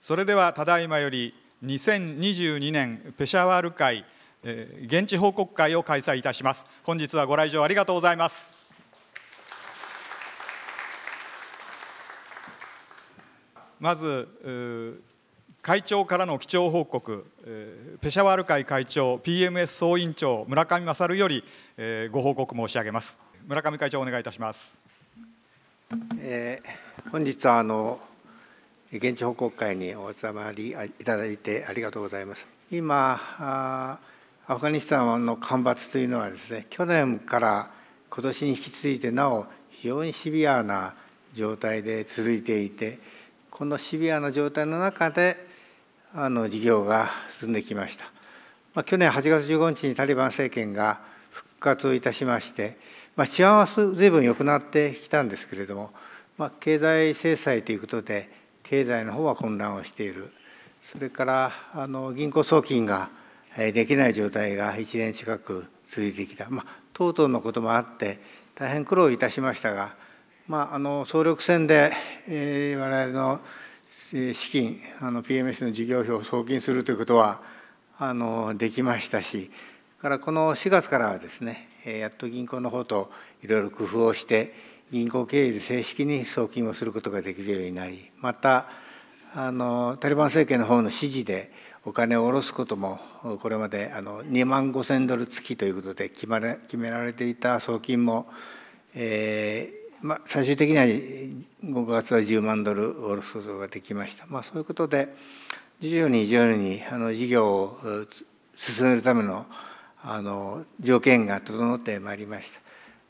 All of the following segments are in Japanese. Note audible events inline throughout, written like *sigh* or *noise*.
それではただいまより2022年ペシャワール会現地報告会を開催いたします本日はご来場ありがとうございますまず会長からの基調報告ペシャワール会会長 PMS 総委員長村上勝よりご報告申し上げます村上会長お願いいたしますえー、本日はあの現地報告会にお集まりいただいてありがとうございます。今アフガニスタンの干ばつというのはですね去年から今年に引き続いてなお非常にシビアな状態で続いていてこのシビアな状態の中であの事業が進んできました、まあ、去年8月15日にタリバン政権が復活をいたしましてまあ、治安は随分良くなってきたんですけれども、まあ、経済制裁ということで経済の方は混乱をしているそれからあの銀行送金ができない状態が1年近く続いてきた、まあ、とうとうのこともあって大変苦労いたしましたが、まあ、あの総力戦で、えー、我々の資金あの PMS の事業費を送金するということはあのできましたしからこの4月からはですねやっと銀行の方といろいろ工夫をして銀行経由で正式に送金をすることができるようになりまたあのタリバン政権の方の指示でお金を下ろすこともこれまであの2万5000ドル付きということで決まれ決められていた送金も、えーまあ、最終的には5月は10万ドル下ろすことができました、まあ、そういうことで徐々に徐々にあの事業を進めるためのあの条件が整ってまいりました。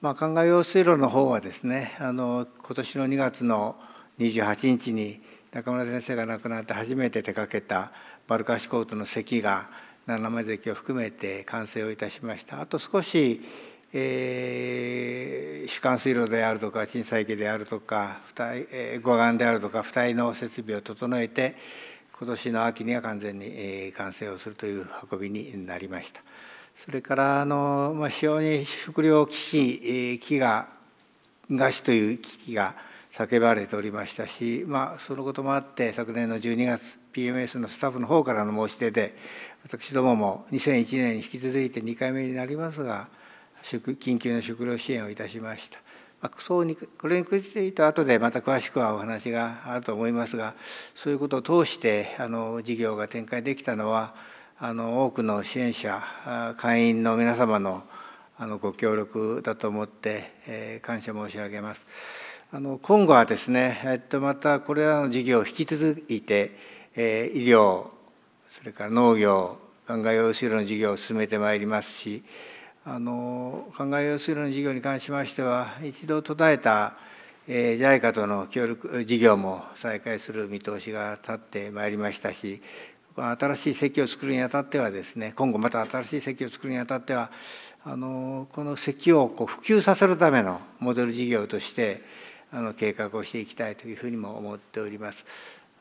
まあ、灌漑用水路の方はですねあの今年の2月の28日に中村先生が亡くなって初めて手掛けたバルカシコートの席が七目関を含めて完成をいたしましたあと少し、えー、主幹水路であるとか鎮西機であるとか護岸であるとか付帯の設備を整えて今年の秋には完全に、完成をするという運びになりました。それからあの、まあ、非常に食糧危機、えー、飢餓餓死という危機が叫ばれておりましたし、まあ、そのこともあって昨年の12月 PMS のスタッフの方からの申し出で私どもも2001年に引き続いて2回目になりますが緊急の食糧支援をいたしました。まあ、そうにこれについては後でまた詳しくはお話があると思いますがそういうことを通してあの事業が展開できたのはあの多くの支援者会員の皆様のあのご協力だと思って、えー、感謝申し上げます。あの今後はですね、えっと、またこれらの事業を引き続いて、えー、医療それから農業灌漑用水路の事業を進めてまいりますしあの灌漑用水路の事業に関しましては一度途絶えた、JICA との協力事業も再開する見通しが立ってまいりましたし新しい席を作るにあたってはですね今後また新しい席を作るにあたってはあのこの席をこう普及させるためのモデル事業としてあの計画をしていきたいというふうにも思っております。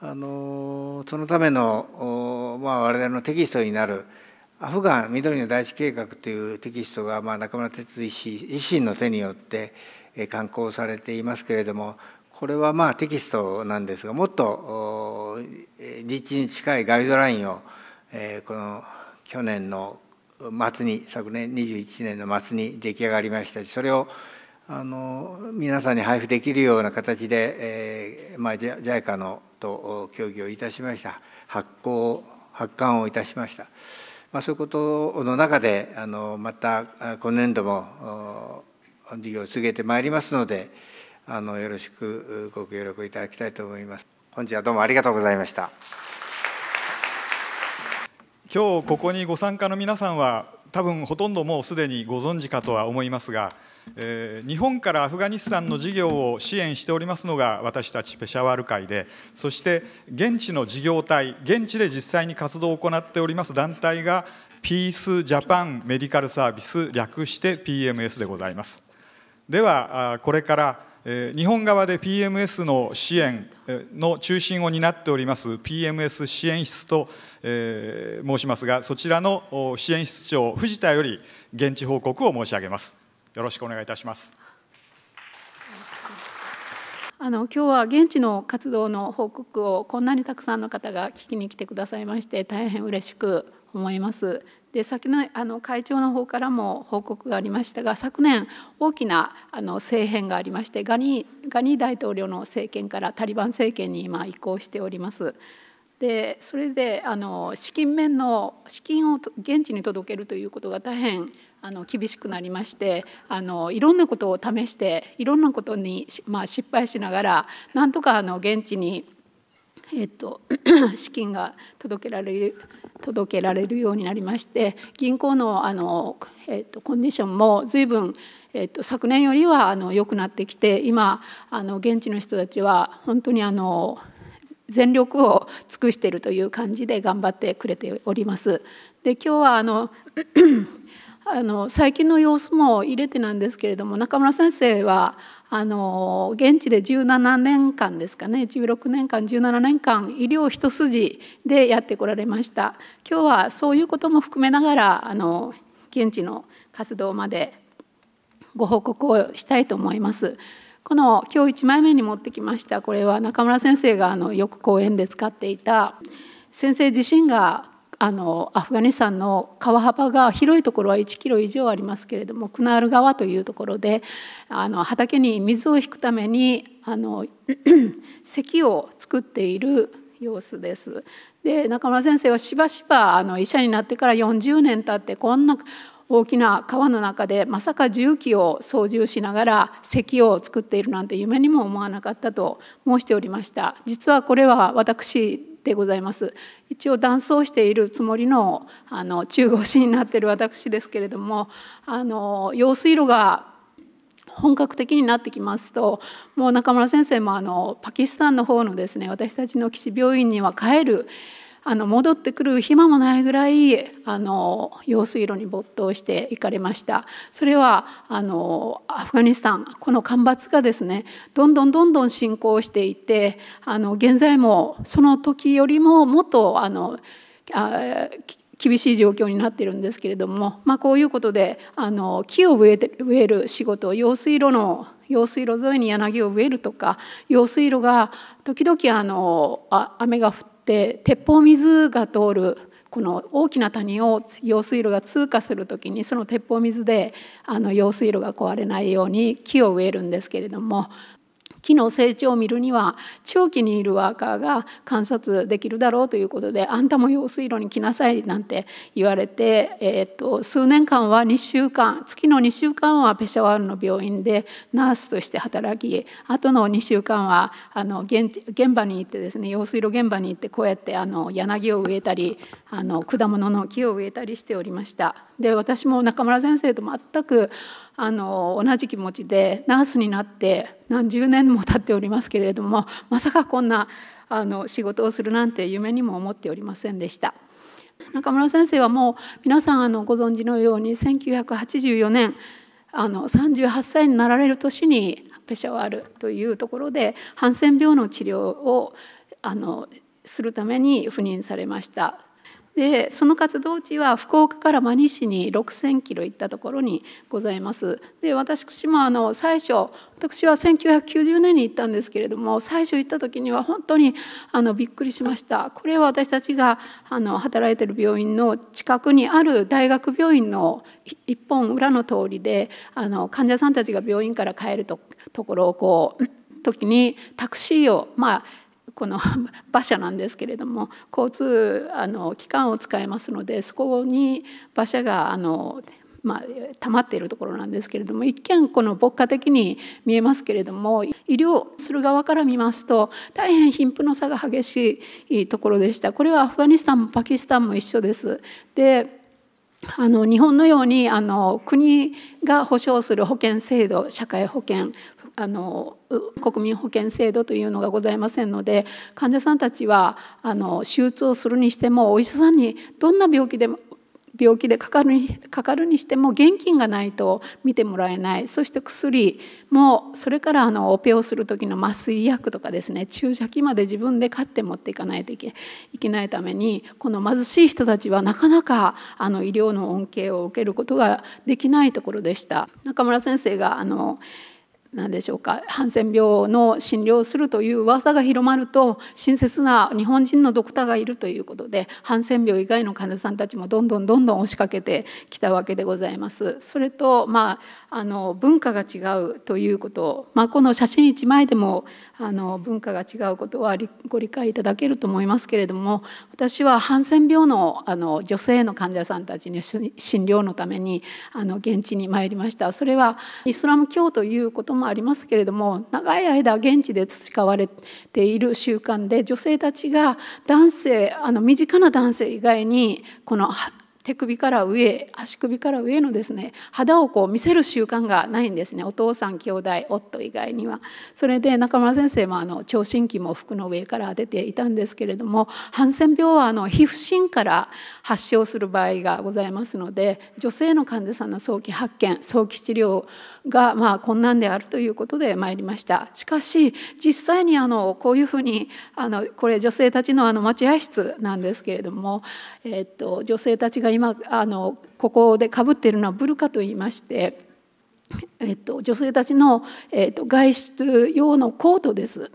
あのそのための、まあ、我々のテキストになる「アフガン緑の大地計画」というテキストが、まあ、中村哲医師自身の手によって刊行されていますけれどもこれはまあテキストなんですがもっと実地に近いガイドラインを、えー、この去年の末に昨年21年の末に出来上がりましたしそれをあの皆さんに配布できるような形で、えーまあ、JICA のと協議をいたしました発行発刊をいたしました、まあ、そういうことの中であのまた今年度も事業を続けてまいりますので。あのよろしくご協力いただきたいと思います本日はどうもありがとうございました今日ここにご参加の皆さんは多分ほとんどもうすでにご存知かとは思いますがえー、日本からアフガニスタンの事業を支援しておりますのが私たちペシャワール会でそして現地の事業体現地で実際に活動を行っております団体がピースジャパンメディカルサービス略して PMS でございますではこれから日本側で PMS の支援の中心を担っております PMS 支援室と申しますがそちらの支援室長藤田より現地報告を申し上げますよろしくお願いいたしますあの今日は現地の活動の報告をこんなにたくさんの方が聞きに来てくださいまして大変嬉しく思います。で先のあの会長の方からも報告がありましたが昨年大きなあの政変がありましてガニガニ大統領の政権からタリバン政権に今移行しております。でそれであの資金面の資金を現地に届けるということが大変あの厳しくなりましてあのいろんなことを試していろんなことに、まあ、失敗しながらなんとかあの現地に、えっと、*clears throat* 資金が届けられる届けられるようになりまして銀行のあの、えーと、コンディションも随分、えーと昨年よりはあの良くなってきて今あの現地の人たちは本当にあの全力を尽くしているという感じで頑張ってくれております。で今日はあのあの最近の様子も入れてなんですけれども中村先生はあの現地で17年間ですかね16年間17年間医療一筋でやってこられました今日はそういうことも含めながらあの現地の活動までご報告をしたいと思います。この今日1枚目に持ってきましたこれは中村先生があのよく講演で使っていた先生自身があのアフガニスタンの川幅が広いところは1キロ以上ありますけれどもクナール川というところであの畑に水を引くためにあの *clears throat* 石を作っている様子です。で中村先生はしばしばあの医者になってから40年経ってこんな大きな川の中でまさか重機を操縦しながら石を作っているなんて夢にも思わなかったと申しておりました。実はこれは私でございます一応断層しているつもりのあの中腰になってる私ですけれどもあの用水路が本格的になってきますともう中村先生もあのパキスタンの方のですね私たちの基地病院には帰るあの戻ってくる暇もないぐらいあの用水路に没頭していかれましたそれはあのアフガニスタンこの干ばつがですねどんどんどんどん進行していてあの現在もその時よりももっとあのあ厳しい状況になってるんですけれども、まあ、こういうことであの木を植えて植える仕事用水路の用水路沿いに柳を植えるとか用水路が時々あの雨が降ってで鉄砲水が通るこの大きな谷を用水路が通過する時にその鉄砲水であの用水路が壊れないように木を植えるんですけれども木の成長を見るには長期にいるワーカーが観察できるだろうということであんたも用水路に来なさいなんて言われて、えー、と数年間は2週間月の2週間はペシャワールの病院でナースとして働きあとの2週間はあの現場に行ってですね用水路現場に行ってこうやってあの柳を植えたりあの果物の木を植えたりしておりました。で私も中村先生と全くあの同じ気持ちでナースになって何十年も経っておりますけれどもまさかこんなあの仕事をするなんて夢にも思っておりませんでした。中村先生はもう皆さんあのご存知のように1984年あの38歳になられる年にペシャワールというところでハンセン病の治療をあのするために赴任されましたでその活動地は福岡から真西に6,000キロ行ったところにございます。で私もあの最初私は1990年に行ったんですけれども最初行った時には本当にあのびっくりしました。これは私たちがあの働いている病院の近くにある大学病院の一本裏の通りであの患者さんたちが病院から帰るとところをこう時にタクシーをまあこの *laughs* 馬車なんですけれども交通あの機関を使いますのでそこに馬車があのまあ、溜まっているところなんですけれども一見この牧歌的に見えますけれども医療する側から見ますと大変貧富の差が激しいところでしたこれはアフガニスタンもパキスタンも一緒です。であの日本のようにあの国が保障する保険制度社会保険あの国民保険制度というのがございませんので患者さんたちはあの手術をするにしてもお医者さんにどんな病気でも病気でかかるにかかるにしても現金がないと見てもらえないそして薬もそれからあのオペをする時の麻酔薬とかですね注射器まで自分で買って持っていかないといけないためにこの貧しい人たちはなかなかあの医療の恩恵を受けることができないところでした。中村先生があの何でしょうかハンセン病の診療をするという噂が広まると親切な日本人のドクターがいるということでハンセン病以外の患者さんたちもどんどんどんどん押しかけてきたわけでございます。それと、まああの文化が違うということまあ、この写真1枚でもあの文化が違うことはご理解いただけると思いますけれども私はハンセン病のあの女性の患者さんたちに診療のためにあの現地に参りましたそれはイスラム教ということもありますけれども長い間現地で培われている習慣で女性たちが男性あの身近な男性以外にこの手首から上足首から上のですね肌をこう見せる習慣がないんですねお父さん兄弟夫以外には。それで中村先生もあの聴診器も服の上から出ていたんですけれどもハンセン病はあの皮膚疹から発症する場合がございますので女性の患者さんの早期発見早期治療がまあ困難であるということで参りました。しかし実際にあのこういうふうにあのこれ女性たちのあの待合室なんですけれども、えっと、女性たちが今あのここでかぶっているのはブルカといいまして、えっと、女性たちの、えっと、外出用のコートです。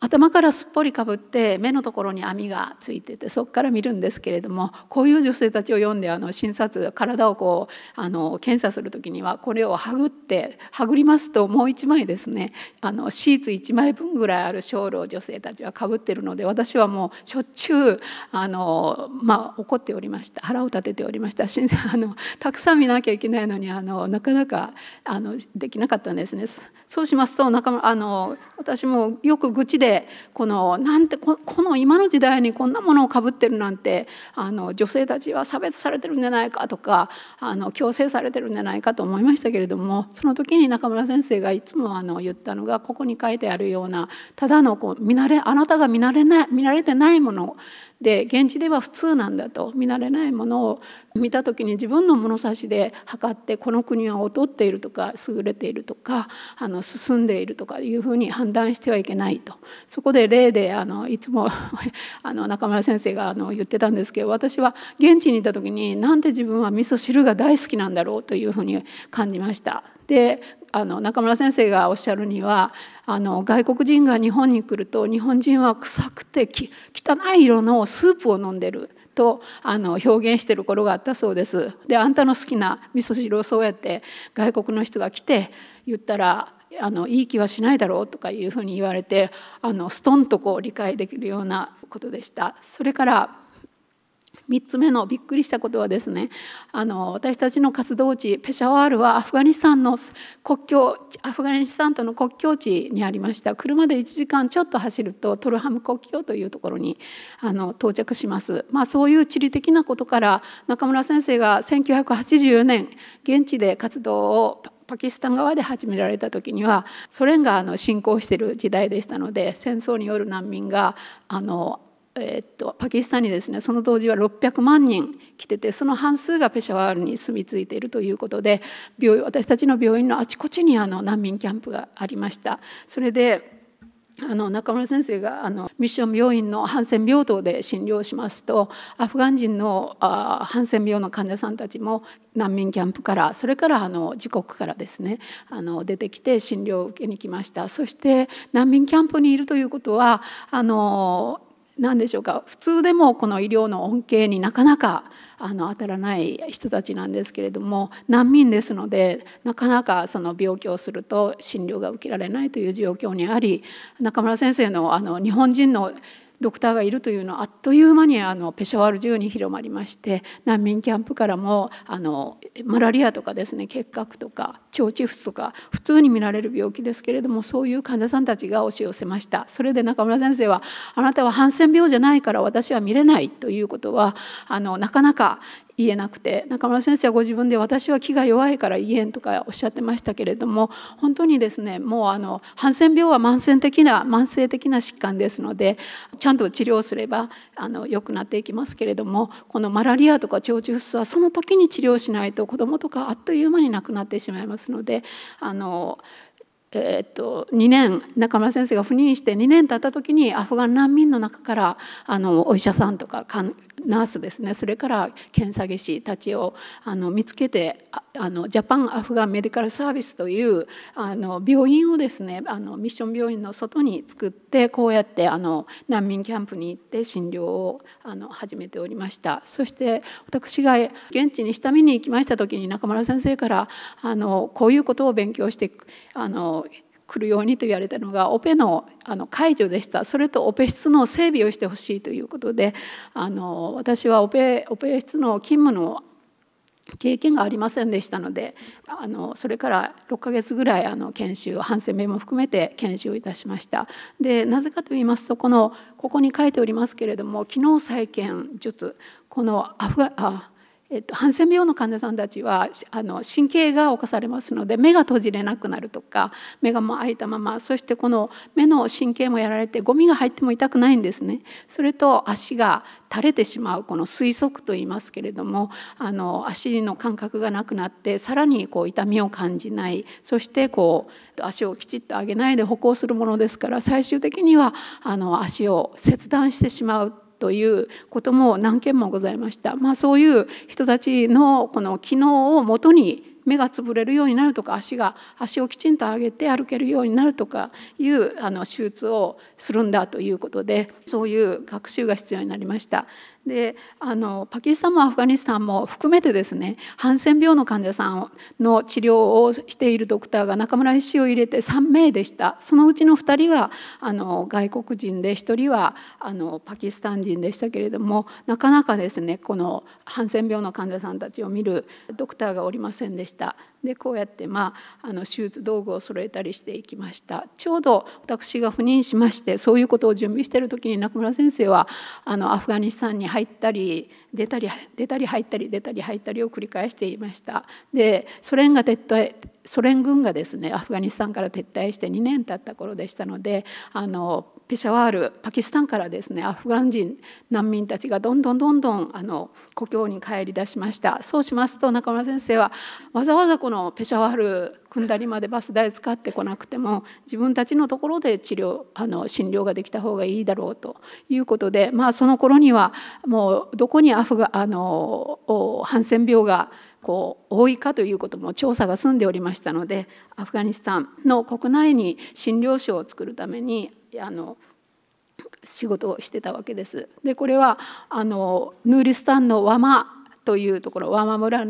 頭からすっぽりかぶって目のところに網がついててそこから見るんですけれどもこういう女性たちを読んであの診察体をこうあの検査する時にはこれをはぐってはぐりますともう一枚ですねあのシーツ一枚分ぐらいあるショールを女性たちはかぶってるので私はもうしょっちゅうあの、まあ、怒っておりました腹を立てておりましたあのたくさん見なきゃいけないのにあのなかなかあのできなかったんですね。そうしますと中村あの私もよく愚痴でこのなんてこの今の時代にこんなものをかぶってるなんてあの女性たちは差別されてるんじゃないかとかあの強制されてるんじゃないかと思いましたけれどもその時に中村先生がいつもあの言ったのがここに書いてあるようなただのこう見慣れあなたが見慣れない見慣れてないもので現地では普通なんだと見慣れないものを見た時に自分の物差しで測ってこの国は劣っているとか優れているとかあの進んでいるとかいうふうに判断してはいけないとそこで例であのいつも *laughs* あの中村先生があの言ってたんですけど私は現地にいた時になんで自分は味噌汁が大好きなんだろうというふうに感じました。であの中村先生がおっしゃるにはあの外国人が日本に来ると日本人は臭くて汚い色のスープを飲んでるとあの表現してる頃があったそうです。であんたの好きな味噌汁をそうやって外国の人が来て言ったらあのいい気はしないだろうとかいうふうに言われてあのストンとこう理解できるようなことでした。それから3つ目のびっくりしたことはですねあの私たちの活動地ペシャワールはアフガニスタンの国境アフガニスタンとの国境地にありました車で1時間ちょっと走るとトルハム国境というところにあの到着します、まあ、そういう地理的なことから中村先生が1984年現地で活動をパキスタン側で始められた時にはソ連があの侵攻してる時代でしたので戦争による難民があのえー、っとパキスタンにですねその当時は600万人来ててその半数がペシャワールに住み着いているということで病私たちの病院のあちこちにあの難民キャンプがありました。それであの中村先生があのミッション病院のハンセン病棟で診療しますとアフガン人のあハンセン病の患者さんたちも難民キャンプからそれからあの自国からですねあの出てきて診療を受けに来ましたそして難民キャンプにいるということはあの何でしょうか普通でもこの医療の恩恵になかなかあの当たらない人たちなんですけれども難民ですのでなかなかその病気をすると診療が受けられないという状況にあり中村先生のあの日本人のドクターがいるというのはあっという間にあのペシャワール中に広まりまして難民キャンプからもあのマラリアとかですね結核とか腸チフスとか普通に見られる病気ですけれどもそういう患者さんたちが押し寄せましたそれで中村先生は「あなたはハンセン病じゃないから私は見れない」ということはあのなかなか言えなくて中村先生はご自分で私は気が弱いから言えんとかおっしゃってましたけれども本当にですねもうあのハンセン病は慢性的な慢性的な疾患ですのでちゃんと治療すればあの良くなっていきますけれどもこのマラリアとか腸チフスはその時に治療しないと子どもとかあっという間に亡くなってしまいます。すのであのえー、っと2年中村先生が赴任して2年経った時にアフガン難民の中からあのお医者さんとかナースですねそれから検査技師たちをあの見つけてあのジャパン・アフガン・メディカル・サービスというあの病院をですねあのミッション病院の外に作ってこうやってあの難民キャンプに行って診療をあの始めておりましたそして私が現地に下見に行きました時に中村先生からあのこういうことを勉強してあの来るようにと言われたのがオペのあの解除でしたそれとオペ室の整備をしてほしいということであの私はオペオペ室の勤務の経験がありませんでしたのであのそれから6ヶ月ぐらいあの研修反省面も含めて研修をいたしましたでなぜかと言いますとこのここに書いておりますけれども機能再建術このアフガあえっと、ハンセン病の患者さんたちはあの神経が侵されますので目が閉じれなくなるとか目がも開いたままそしてこの目の神経もやられてゴミが入っても痛くないんですねそれと足が垂れてしまうこの推測といいますけれどもあの足の感覚がなくなってさらにこう痛みを感じないそしてこう足をきちっと上げないで歩行するものですから最終的にはあの足を切断してしまうということも何件もございました。まあ、そういう人たちのこの機能をもとに目が潰れるようになるとか足が足をきちんと上げて歩けるようになるとかいうあの手術をするんだということでそういう学習が必要になりました。であのパキスタンもアフガニスタンも含めてですねハンセン病の患者さんの治療をしているドクターが中村医師を入れて3名でしたそのうちの2人はあの外国人で1人はあのパキスタン人でしたけれどもなかなかですねこのハンセン病の患者さんたちを見るドクターがおりませんでした。でこうやって、まあ、あの手術道具を揃えたりしていきましたちょうど私が赴任しましてそういうことを準備している時に中村先生はあのアフガニスタンに入入ったり出たり出たり入ったり出たり入ったりを繰り返していましたでソ連が撤退ソ連軍がですねアフガニスタンから撤退して2年経った頃でしたのであのペシャワールパキスタンからですねアフガン人難民たちがどんどんどんどんあの故郷に帰り出しましたそうしますと中村先生はわざわざこのペシャワール踏んだりまでバス代使ってこなくても自分たちのところで治療あの診療ができた方がいいだろうということで、まあ、その頃にはもうどこにアフがあのハンセン病がこう多いかということも調査が済んでおりましたのでアフガニスタンの国内に診療所を作るためにあの仕事をしてたわけです。でこれはあのヌーリスタンのワマというところワマ村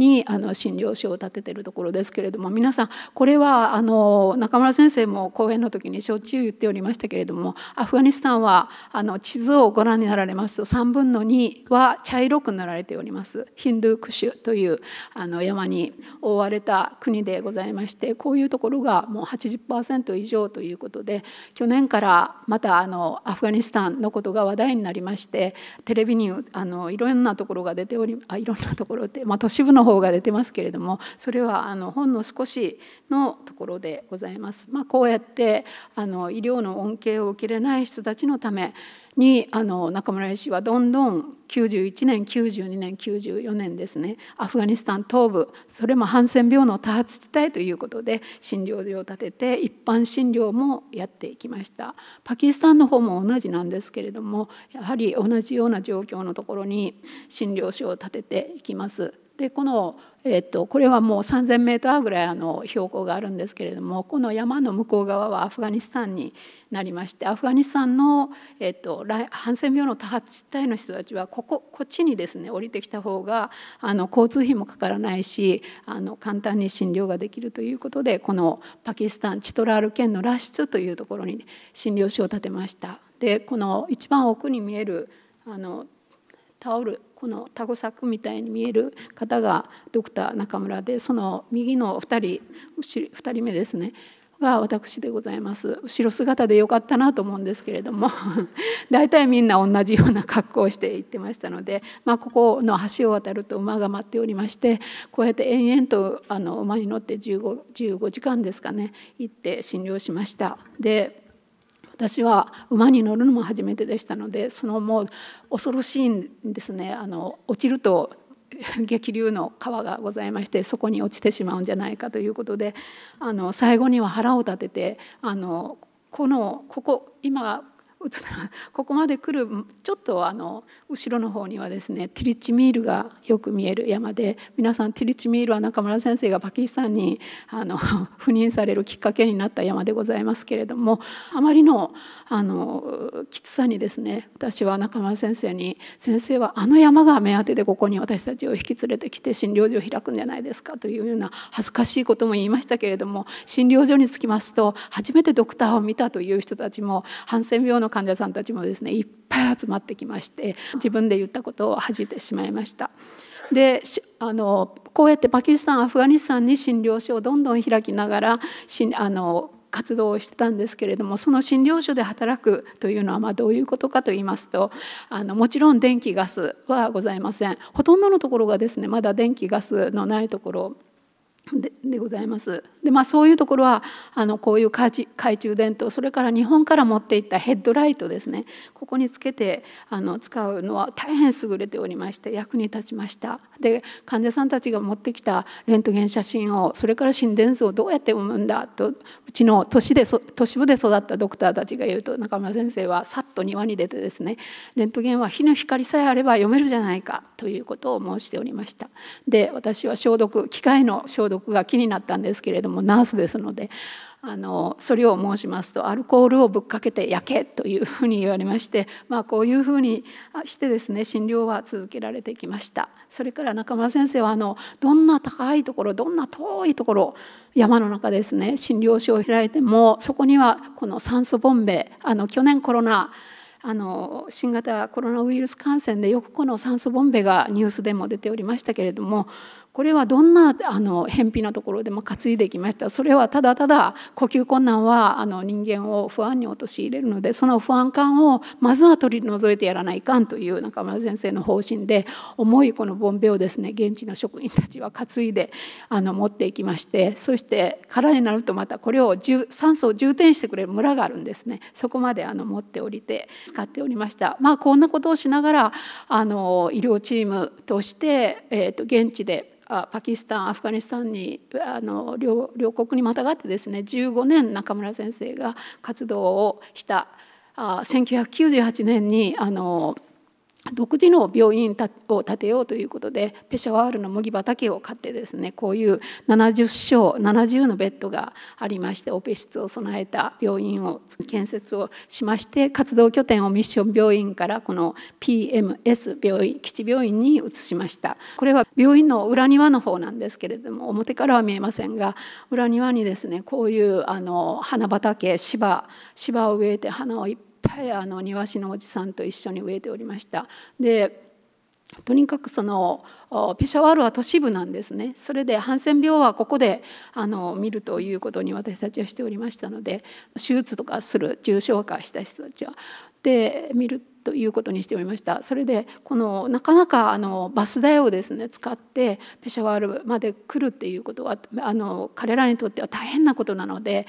にあの診療所を建ててるところですけれども皆さんこれはあの中村先生も講演の時にしょっちゅう言っておりましたけれどもアフガニスタンはあの地図をご覧になられますと3分の2は茶色くなられておりますヒンドゥークシュというあの山に覆われた国でございましてこういうところがもう80%以上ということで去年からまたあのアフガニスタンのことが話題になりましてテレビにあのいろんなところが出ておりあいろんなところで、まあ、都市部の方報が出てますけれどもそれはあのほんの少しのところでございます。まあ、こうやってあの医療の恩恵を受けれない人たちのためにあの中村医師はどんどん91年92年94年ですねアフガニスタン東部それもハンセン病の多発地帯ということで診療所を建てて一般診療もやっていきましたパキスタンの方も同じなんですけれどもやはり同じような状況のところに診療所を建てていきますでこの、えっと、これはもう3,000メートルぐらいあの標高があるんですけれどもこの山の向こう側はアフガニスタンになりましてアフガニスタンの、えっと、ハンセン病の多発地帯の人たちはこここっちにですね降りてきた方があの交通費もかからないしあの簡単に診療ができるということでこのパキスタンチトラール県のラシツというところに診療所を建てました。でこの一番奥に見えるあのタオルこのタゴ作みたいに見える方がドクター中村でその右の2人2人目ですねが私でございます後ろ姿でよかったなと思うんですけれども *laughs* 大体みんな同じような格好をして行ってましたので、まあ、ここの橋を渡ると馬が待っておりましてこうやって延々とあの馬に乗って 15, 15時間ですかね行って診療しました。で私は馬に乗るのも初めてでしたのでそのもう恐ろしいんですねあの落ちると激流の川がございましてそこに落ちてしまうんじゃないかということであの最後には腹を立ててあのこのここ今ここまで来るちょっとあの後ろの方にはですねティリチミールがよく見える山で皆さんティリチミールは中村先生がパキスタンにあの *laughs* 赴任されるきっかけになった山でございますけれどもあまりのあのきつさにですね私は中村先生に「先生はあの山が目当てでここに私たちを引き連れてきて診療所を開くんじゃないですか」というような恥ずかしいことも言いましたけれども診療所に着きますと初めてドクターを見たという人たちもハンセン病の患者さんたちもですねいっぱい集まってきまして自分で言ったことを恥じてしまいました。であのこうやってパキスタンアフガニスタンに診療所をどんどん開きながらあの活動をしてたんですけれどもその診療所で働くというのはまどういうことかと言いますとあのもちろん電気ガスはございませんほとんどのところがですねまだ電気ガスのないところででございます。でまあそういうところはあのこういう懐中電灯それから日本から持っていったヘッドライトですねここにつけてあの使うのは大変優れておりまして役に立ちました。で患者さんたちが持ってきたレントゲン写真をそれから心電図をどうやって産むんだとうちの都市で都市部で育ったドクターたちが言うと中村先生はさっと庭に出てですねレントゲンは火の光さえあれば読めるじゃないかということを申しておりました。で私は消毒機械の消毒属が気になったんですけれどもナースですのであのそれを申しますとアルコールをぶっかけて焼けというふうに言われまして、まあ、こういうふうにしてですね診療は続けられてきましたそれから中村先生はあのどんな高いところどんな遠いところ山の中ですね診療所を開いてもそこにはこの酸素ボンベあの去年コロナあの新型コロナウイルス感染でよくこの酸素ボンベがニュースでも出ておりましたけれどもこれはどんなあの偏僻なところでも担いできましたそれはただただ呼吸困難はあの人間を不安に陥れるのでその不安感をまずは取り除いてやらないかんという中村先生の方針で重いこのボンベをですね現地の職員たちは担いであの持っていきましてそして空になるとまたこれを酸素を充填してくれる村があるんですねそこまであの持っておりて使っておりました。まあ、こんなことをしながらあの医療チームとして、えー、と現地でパキスタンアフガニスタンにあの両両国にまたがってですね15年中村先生が活動をしたあ1998年にあの独自の病院を建てようということでペシャワールの麦畑を買ってですねこういう70床70のベッドがありましてオペ室を備えた病院を建設をしまして活動拠点をミッション病院からこの PMS 病院基地病院に移しましたこれは病院の裏庭の方なんですけれども表からは見えませんが裏庭にですねこういうあの花畑芝芝を植えて花をいっぱいぱいあの庭師のおじさんと一緒に植えておりました。でとにかくそのペシャワールは都市部なんですねそれでハンセン病はここであの見るということに私たちはしておりましたので手術とかする重症化した人たちはで見るということにしておりましたそれでこのなかなかあのバス代をですね使ってペシャワールまで来るっていうことはあの彼らにとっては大変なことなので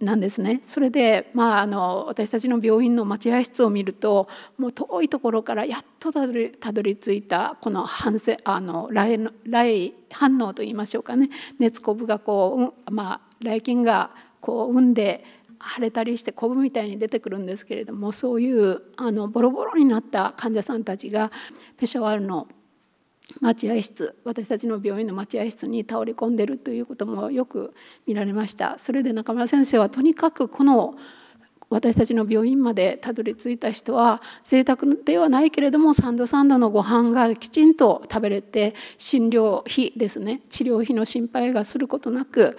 なんですねそれで、まあ、あの私たちの病院の待合室を見るともう遠いところからやっとたどりたどり着いたこの反省あの来来反応といいましょうかね熱こぶがこう、まあ、来菌がこう生んで腫れたりしてこぶみたいに出てくるんですけれどもそういうあのボロボロになった患者さんたちがペシャワールの待合室私たちの病院の待合室に倒れ込んでるということもよく見られましたそれで中村先生はとにかくこの私たちの病院までたどり着いた人は贅沢ではないけれども3度3度のご飯がきちんと食べれて診療費ですね治療費の心配がすることなく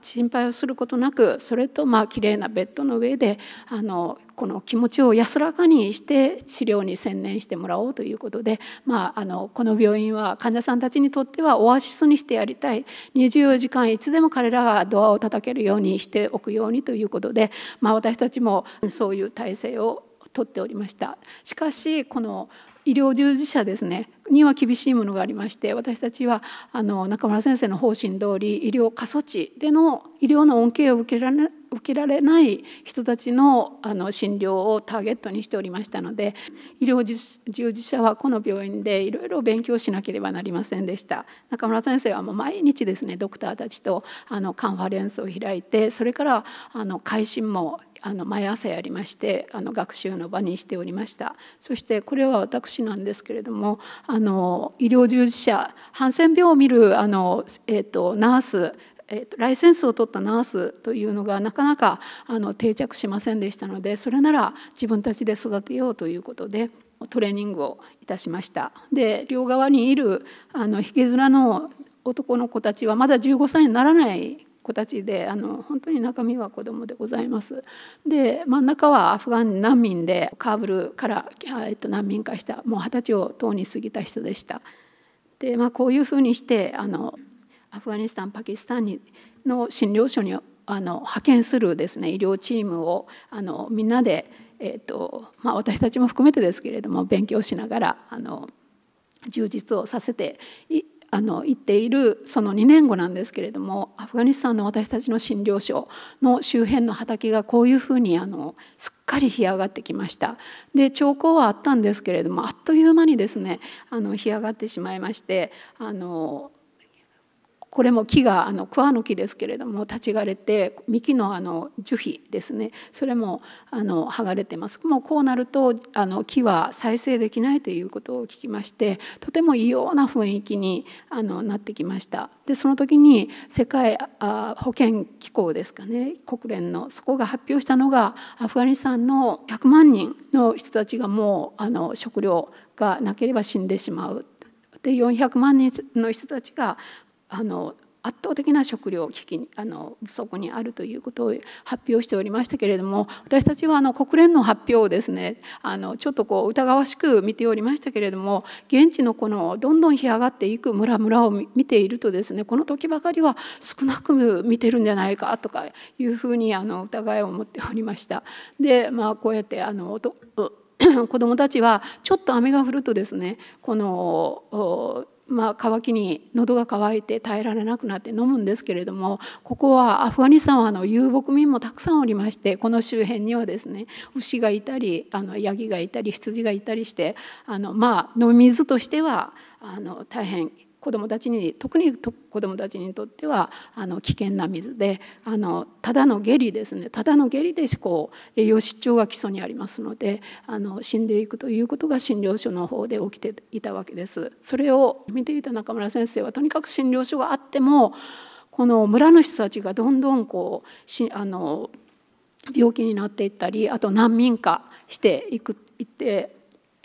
心配をすることなくそれとまあ綺麗なベッドの上であのこの気持ちを安らかにして治療に専念してもらおうということで、まあ、あのこの病院は患者さんたちにとってはオアシスにしてやりたい24時間いつでも彼らがドアを叩けるようにしておくようにということで、まあ、私たちもそういう体制をとっておりました。しかしこの医療従事者ですねには厳しいものがありまして私たちはあの中村先生の方針通り医療過疎地での医療の恩恵を受けられ受けられない人たちのあの診療をターゲットにしておりましたので医療従事者はこの病院でいろいろ勉強しなければなりませんでした中村先生はもう毎日ですねドクターたちとあのカンファレンスを開いてそれからあの会心もあの毎朝やりましてあの学習の場にしておりましたそしてこれは私なんですけれどもあの医療従事者ハンセン病を見るあの、えーとナースえーと、ライセンスを取ったナースというのがなかなかあの定着しませんでしたのでそれなら自分たちで育てようということでトレーニングをいたしました。で両側にいるあの引きずらの男の子たちはまだ15歳にならない子たちであの本当に中身は子供でございます。で真ん中はアフガン難民でカーブルから、えっと、難民化したもう二十歳をとうに過ぎた人でした。でまあ、こういうふうにしてあのアフガニスタンパキスタンの診療所にあの派遣するですね医療チームをあのみんなで、えーとまあ、私たちも含めてですけれども勉強しながらあの充実をさせていあの行っているその2年後なんですけれどもアフガニスタンの私たちの診療所の周辺の畑がこういうふうにあのすっかり干上がってきましたで兆候はあったんですけれどもあっという間にですねあの干上がってしまいましてあのこれも木があの桑の木ですけれども立ち枯れて幹のあの樹皮ですねそれもあの剥がれてますもうこうなるとあの木は再生できないということを聞きましてとても異様な雰囲気にあのなってきましたでその時に世界あ保健機構ですかね国連のそこが発表したのがアフガニスタンの100万人の人たちがもうあの食料がなければ死んでしまうで400万人の人たちがあの圧倒的な食料危機にあの不足にあるということを発表しておりましたけれども私たちはあの国連の発表をですねあのちょっとこう疑わしく見ておりましたけれども現地のこのどんどん干上がっていく村々を見ているとですねこの時ばかりは少なく見てるんじゃないかとかいうふうにあの疑いを持っておりました。でまあ、こうやってあの *coughs* 子どもたちはちょっと雨が降るとですねこのまあ、渇きに喉が渇いて耐えられなくなって飲むんですけれどもここはアフガニスタンはあの遊牧民もたくさんおりましてこの周辺にはですね牛がいたりあのヤギがいたり羊がいたりしてあの、まあ、飲み水としてはあの大変子どもたちに特に子どもたちにとってはあの危険な水であのただの下痢ですねただの下痢でこう栄養失調が基礎にありますのであの死んでいくということが診療所の方で起きていたわけです。それを見ていた中村先生はとにかく診療所があってもこの村の人たちがどんどんこうしあの病気になっていったりあと難民化していくいって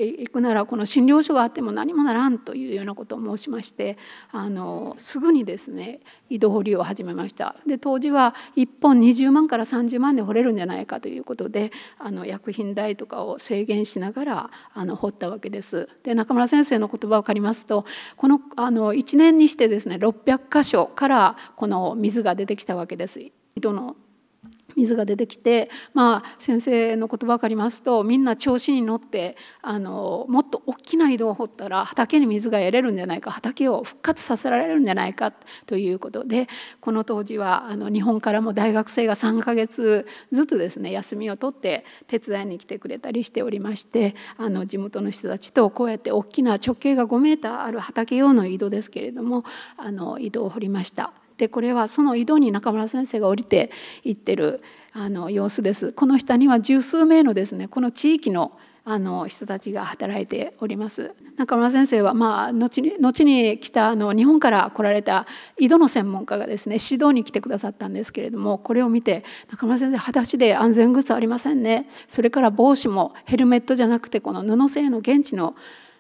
行くならこの診療所があっても何もならんというようなことを申しましてあのすぐにですね井戸掘りを始めましたで当時は1本20万から30万で掘れるんじゃないかということであの薬品代とかを制限しながらあの掘ったわけですで中村先生の言葉を借りますとこのあの1年にしてですね600箇所からこの水が出てきたわけです井戸の水が出てきて、まあ、先生の言葉を借りますとみんな調子に乗ってあのもっと大きな井戸を掘ったら畑に水が得れるんじゃないか畑を復活させられるんじゃないかということでこの当時はあの日本からも大学生が3ヶ月ずつですね休みを取って手伝いに来てくれたりしておりましてあの地元の人たちとこうやって大きな直径が5メーターある畑用の井戸ですけれどもあの井戸を掘りました。でこれはその井戸に中村先生が降りていってるあの様子です。この下には十数名のですねこの地域のあの人たちが働いております中村先生は、まあ、後に後に来たあの日本から来られた井戸の専門家がですね指導に来てくださったんですけれどもこれを見て中村先生裸足で安全靴ありませんねそれから帽子もヘルメットじゃなくてこの布製の現地の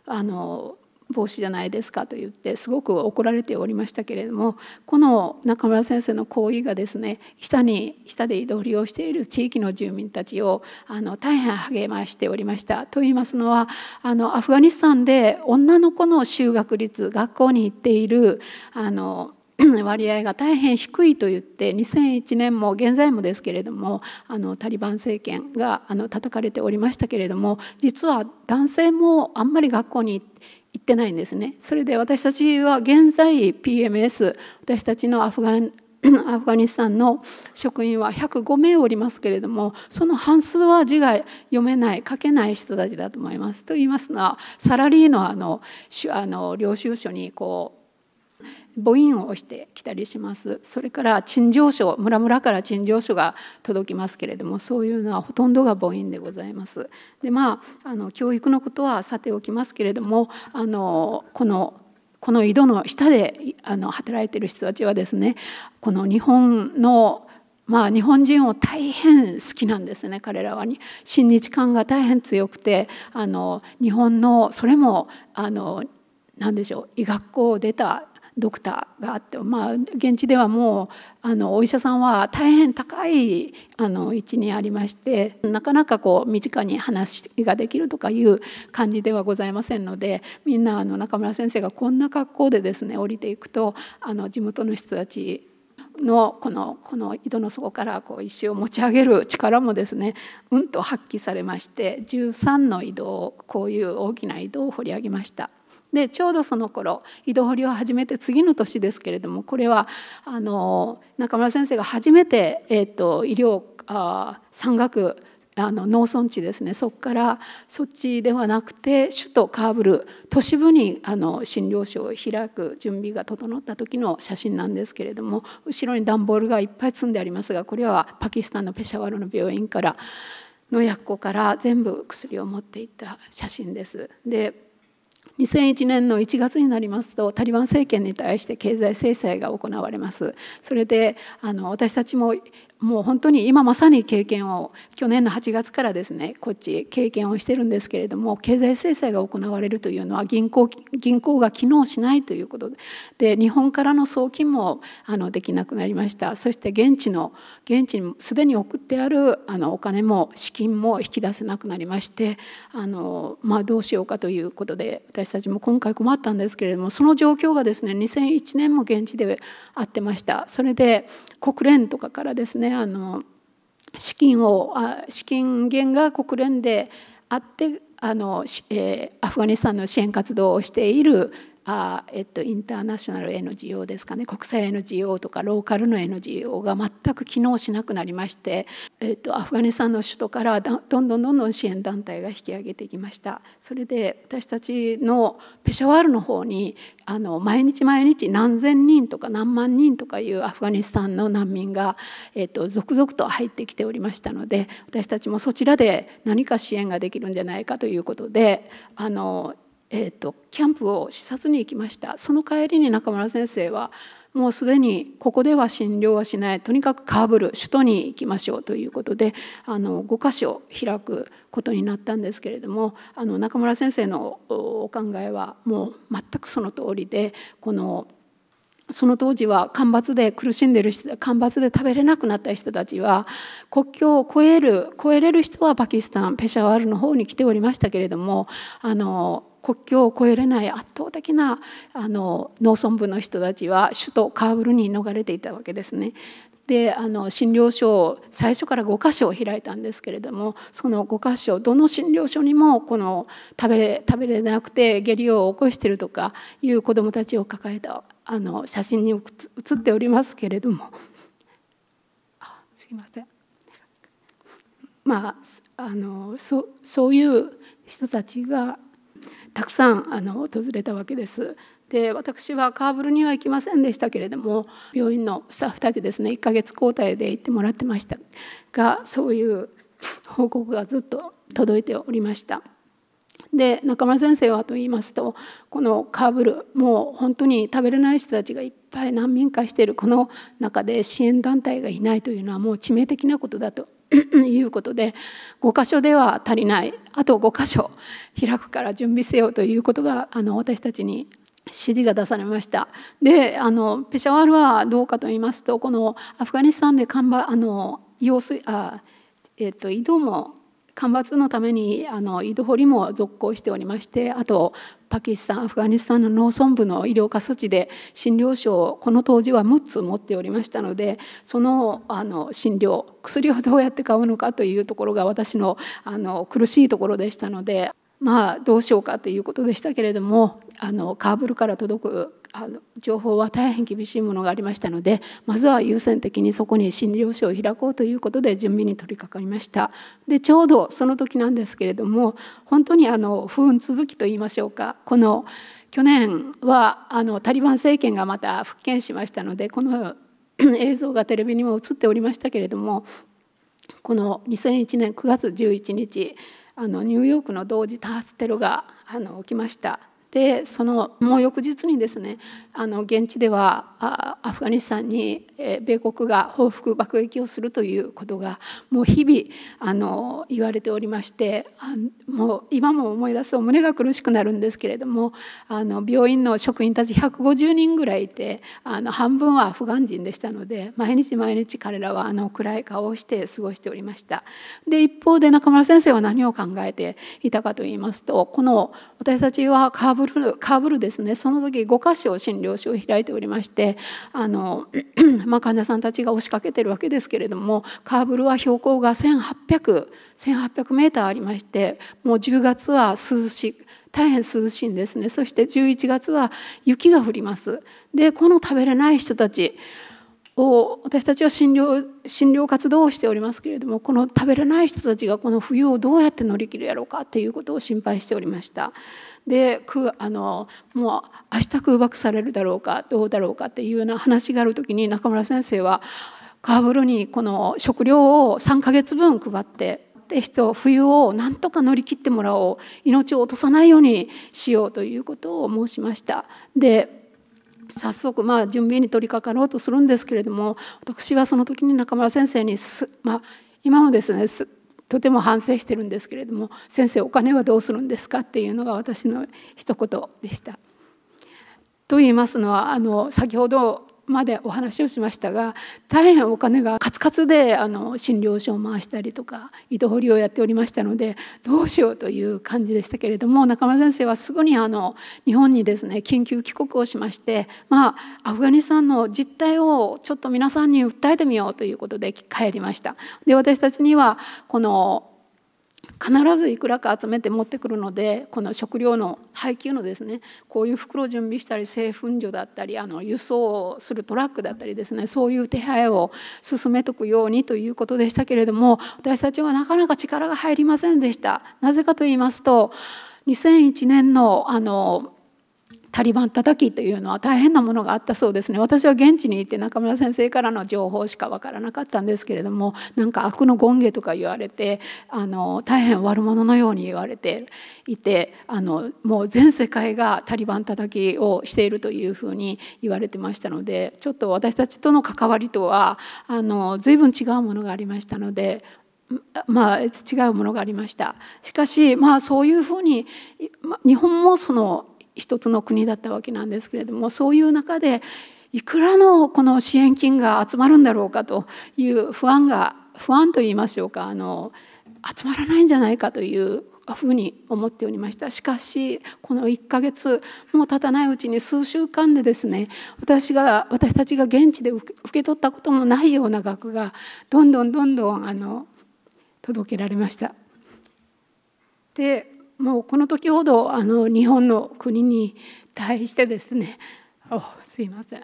あの帽子じゃないですかと言ってすごく怒られておりましたけれどもこの中村先生の行為がですね下に下で移動利用している地域の住民たちをあの大変励ましておりました。と言いますのはあのアフガニスタンで女の子の就学率学校に行っているあの *clears throat* 割合が大変低いと言って2001年も現在もですけれどもあのタリバン政権があの叩かれておりましたけれども実は男性もあんまり学校にてないんですね。それで私たちは現在 PMS 私たちのアフガン *clears throat* アフガニスタンの職員は105名おりますけれどもその半数は字が読めない書けない人たちだと思います。と言いますのはサラリーのあのあの領収書にこう母音を押してきたりしますそれから陳情書村々から陳情書が届きますけれどもそういうのはほとんどが母音でございます。でまああの教育のことはさておきますけれどもあのこのこの井戸の下であの働いてる人たちはですねこの日本のまあ、日本人を大変好きなんですね彼らはに親日感が大変強くてあの日本のそれもあの何でしょう医学校を出たドクターがあって、まあ、現地ではもうあのお医者さんは大変高いあの位置にありましてなかなかこう身近に話ができるとかいう感じではございませんのでみんなあの中村先生がこんな格好でですね降りていくとあの地元の人たちのこのこの井戸の底からこう石を持ち上げる力もですねうんと発揮されまして13の井戸をこういう大きな井戸を掘り上げました。でちょうどその頃井戸掘りを始めて次の年ですけれどもこれはあの中村先生が初めて、えーと、医療あ山岳あの農村地ですねそこからそっちではなくて首都カーブル都市部にあの診療所を開く準備が整った時の写真なんですけれども後ろに段ボールがいっぱい積んでありますがこれはパキスタンのペシャワルの病院からの薬庫から全部薬を持っていった写真です。で2001年の1月になりますとタリバン政権に対して経済制裁が行われますそれであの私たちももう本当に今まさに経験を去年の8月からですねこっち経験をしてるんですけれども経済制裁が行われるというのは銀行銀行が機能しないということで日本からの送金もあのできなくなりましたそして現地の現地にすでに送ってあるあのお金も資金も引き出せなくなりましてあの、まあ、どうしようかということで私たちも今回困ったんですけれどもその状況がですね2001年も現地であってましたそれで国連とかからですねあの資金を資金源が国連であってあの、えー、アフガニスタンの支援活動をしているあえっと、インターナショナル NGO ですかね国際 NGO とかローカルの NGO が全く機能しなくなりまして、えっと、アフガニスタンの首都からどんどんどんどん支援団体が引き上げてきましたそれで私たちのペシャワールの方にあの毎日毎日何千人とか何万人とかいうアフガニスタンの難民が、えっと、続々と入ってきておりましたので私たちもそちらで何か支援ができるんじゃないかということであのえーと、キャンプを視察に行きましたその帰りに中村先生はもうすでにここでは診療はしないとにかくカーブル首都に行きましょうということであの5か所開くことになったんですけれどもあの中村先生のお考えはもう全くその通りでこのその当時は干ばつで苦しんでる人干ばつで食べれなくなった人たちは国境を越える越えれる人はパキスタンペシャワールの方に来ておりましたけれどもあの国境を越えれない圧倒的なあの農村部の人たちは首都カーブルに逃れていたわけですね。であの診療所を最初から5箇所を開いたんですけれどもその5箇所どの診療所にもこの食べ食べれなくて下痢を起こしてるとかいう子どもたちを抱えたあの写真に写っておりますけれどもあすいませんまああのそういう人たちがたくさんあの訪れたわけです。で私はカーブルには行きませんでしたけれども病院のスタッフたちですね1ヶ月交代で行ってもらってましたがそういう報告がずっと届いておりました。で中村先生はと言いますとこのカーブルもう本当に食べれない人たちがいっぱい難民化しているこの中で支援団体がいないというのはもう致命的なことだと *laughs* いうことで5箇所では足りないあと5箇所開くから準備せよということがあの私たちに指示が出されましたであのペシャワールはどうかと言いますとこのアフガニスタンで看板あの用水あ、えっと井戸も干ばつのためにあの井戸掘りも続行しておりましてあとパキスタンアフガニスタンの農村部の医療過措置で診療所をこの当時は6つ持っておりましたのでそのあの診療薬をどうやって買うのかというところが私のあの苦しいところでしたのでまあどうしようかということでしたけれどもあのカーブルから届くあの情報は大変厳しいものがありましたのでまずは優先的にそこに診療所を開こうということで準備に取り掛かりましたでちょうどその時なんですけれども本当にあの不運続きといいましょうかこの去年はあのタリバン政権がまた復権しましたのでこの映像がテレビにも映っておりましたけれどもこの2001年9月11日あのニューヨークの同時多発テロがあの起きました。でそのもう翌日にですねあの現地ではアフガニスタンに米国が報復爆撃をするということがもう日々あの言われておりましてもう今も思い出すと胸が苦しくなるんですけれどもあの病院の職員たち150人ぐらいいてあの半分はアフガン人でしたので毎日毎日彼らはあの暗い顔をして過ごしておりました。で一方で中村先生は何を考えていたかと言いますとこの私たちはカーブブルカブルですねその時5箇所診療所を開いておりましてあの、*clears throat* まあ、患者さんたちが押しかけてるわけですけれどもカーブルは標高が1800 1メーターありましてもう10月は涼しい。大変涼しいんですねそして11月は雪が降りますでこの食べれない人たちを私たちは診療診療活動をしておりますけれどもこの食べれない人たちがこの冬をどうやって乗り切るやろうかということを心配しておりました。であのもう明日空爆されるだろうかどうだろうかっていうような話がある時に中村先生はカーブルにこの食料を3ヶ月分配ってで人冬をなんとか乗り切ってもらおう命を落とさないようにしようということを申しました。で早速まあ準備に取り掛かろうとするんですけれども私はその時に中村先生にまあ、今もですねとても反省してるんですけれども「先生お金はどうするんですか?」っていうのが私の一言でした。と言いますのはあの先ほどまでお話をしましたが大変お金がカツカツであの診療所を回したりとか糸掘りをやっておりましたのでどうしようという感じでしたけれども中村先生はすぐにあの日本にですね緊急帰国をしまして、まあ、アフガニスタンの実態をちょっと皆さんに訴えてみようということで帰りました。で私たちにはこの必ずいくらか集めて持ってくるのでこの食料の配給のですねこういう袋を準備したり製粉所だったりあの輸送するトラックだったりですねそういう手配を進めとくようにということでしたけれども私たちはなかなか力が入りませんでした。なぜかと言いますと2001年のあのタリバン叩きというのは大変なものがあったそうですね私は現地にいて中村先生からの情報しか分からなかったんですけれどもなんか悪の権下とか言われてあの大変悪者のように言われていてあのもう全世界がタリバン叩きをしているというふうに言われてましたのでちょっと私たちとの関わりとはあの随分違うものがありましたのでまあ、違うものがありましたしかし、まあ、そういうふうに日本もその一つの国だったわけなんですけれどもそういう中でいくらのこの支援金が集まるんだろうかという不安が不安と言いましょうかあの集まらないんじゃないかというふうに思っておりましたしかしこの1ヶ月もう経たないうちに数週間でですね私が私たちが現地で受け取ったこともないような額がどんどんどんどんあの届けられました。でもうこの時ほどあの日本の国に対してですね *laughs* おすいません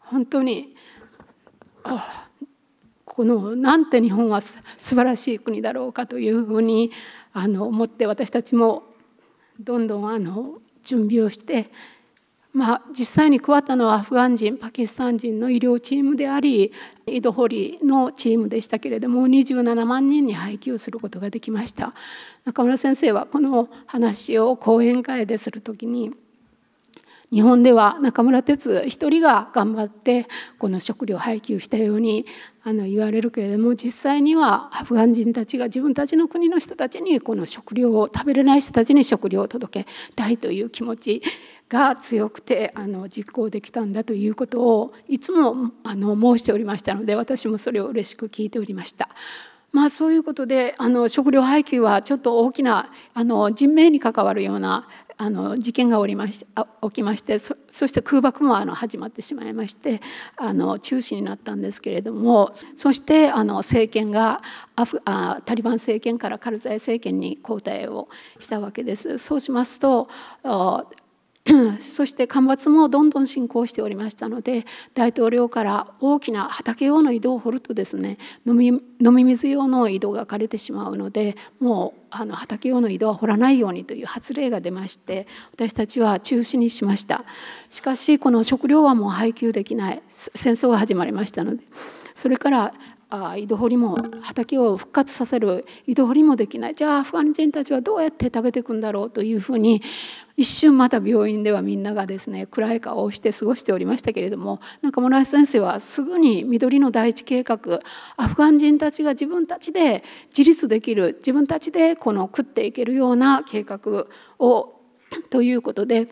本当にこのなんて日本は素晴らしい国だろうかというふうにあの思って私たちもどんどんあの準備をしてまあ、実際に加わったのはアフガン人パキスタン人の医療チームであり井戸掘りのチームでしたけれども27万人に配給することができました中村先生はこの話を講演会でする時に日本では中村哲一人が頑張ってこの食料配給したようにあの言われるけれども実際にはアフガン人たちが自分たちの国の人たちにこの食料を食べれない人たちに食料を届けたいという気持ちが強くてあの実行できたんだということをいつもあの申しておりましたので私もそれを嬉しく聞いておりました。まあ、そういうことであの食料配給はちょっと大きなあの人命に関わるようなあの事件がおりまし起きましてそそして空爆もあの始まってしまいましてあの中止になったんですけれどもそしてあの政権がアフあタリバン政権からカルザイ政権に交代をしたわけです。そうしますと *clears throat* そして干ばつもどんどん進行しておりましたので大統領から大きな畑用の井戸を掘るとですね飲み飲み水用の井戸が枯れてしまうのでもうあの畑用の井戸は掘らないようにという発令が出まして私たちは中止にしましたしかしこの食料はもう配給できない戦争が始まりましたのでそれからあ井戸掘りも畑を復活させる井戸掘りもできないじゃあアフガン人たちはどうやって食べていくんだろうというふうに一瞬また病院ではみんながですね暗い顔をして過ごしておりましたけれども中村先生はすぐに緑の第一計画アフガン人たちが自分たちで自立できる自分たちでこの食っていけるような計画をということで。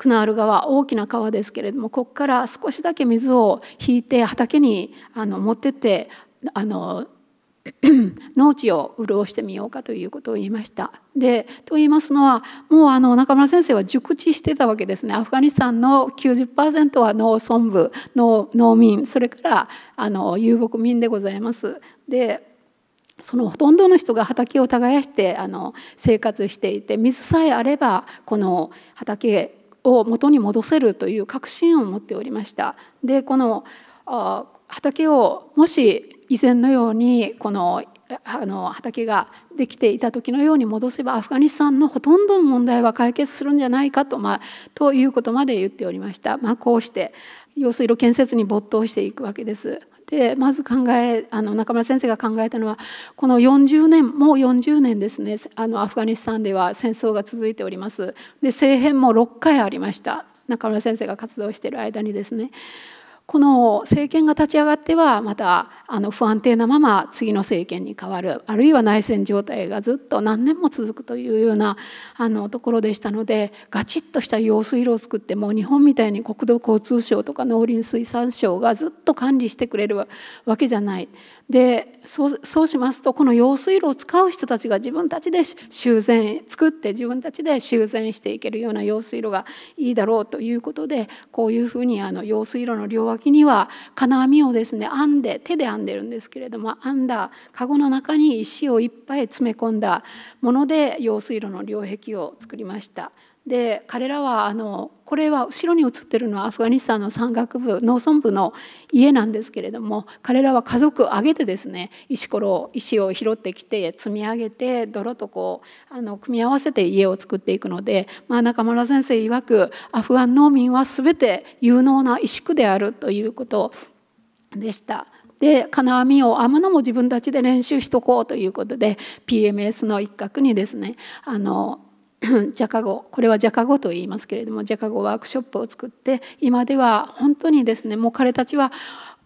クナール川大きな川ですけれどもここから少しだけ水を引いて畑にあの持ってってあの *clears throat* 農地を潤してみようかということを言いました。でと言いますのはもうあの中村先生は熟知してたわけですねアフガニスタンの90%は農村部農農民それからあの遊牧民でございます。でそのほとんどの人が畑を耕してあの生活していて水さえあればこの畑を元に戻せるという確信を持っておりました。でこの畑をもし以前のようにこのあの畑ができていた時のように戻せばアフガニスタンのほとんどの問題は解決するんじゃないかと,、まあ、ということまで言っておりました、まあ、こうして用水路建設に没頭していくわけです。でまず考えあの中村先生が考えたのはこの40年もう40年ですねあのアフガニスタンでは戦争が続いておりますで政変も6回ありました中村先生が活動している間にですねこの政権が立ち上がってはまたあの不安定なまま次の政権に変わるあるいは内戦状態がずっと何年も続くというようなあのところでしたのでガチッとした用水路を作ってもう日本みたいに国土交通省とか農林水産省がずっと管理してくれるわけじゃないでそうしますとこの用水路を使う人たちが自分たちで修繕作って自分たちで修繕していけるような用水路がいいだろうということでこういうふうにあの用水路の両脇には金網をですね編んで手で編んでるんですけれども編んだ籠の中に石をいっぱい詰め込んだもので用水路の両壁を作りました。で彼らはあのこれは後ろに写ってるのはアフガニスタンの山岳部農村部の家なんですけれども彼らは家族挙げてですね石ころを石を拾ってきて積み上げて泥とこうあの組み合わせて家を作っていくので、まあ、中村先生曰くアフガン農民は全て有能な石工であるということでした。で金網を編むのも自分たちで練習しとこうということで PMS の一角にですねあの *clears throat* ジャカゴこれはジャカゴと言いますけれどもジャカゴワークショップを作って今では本当にですねもう彼たちは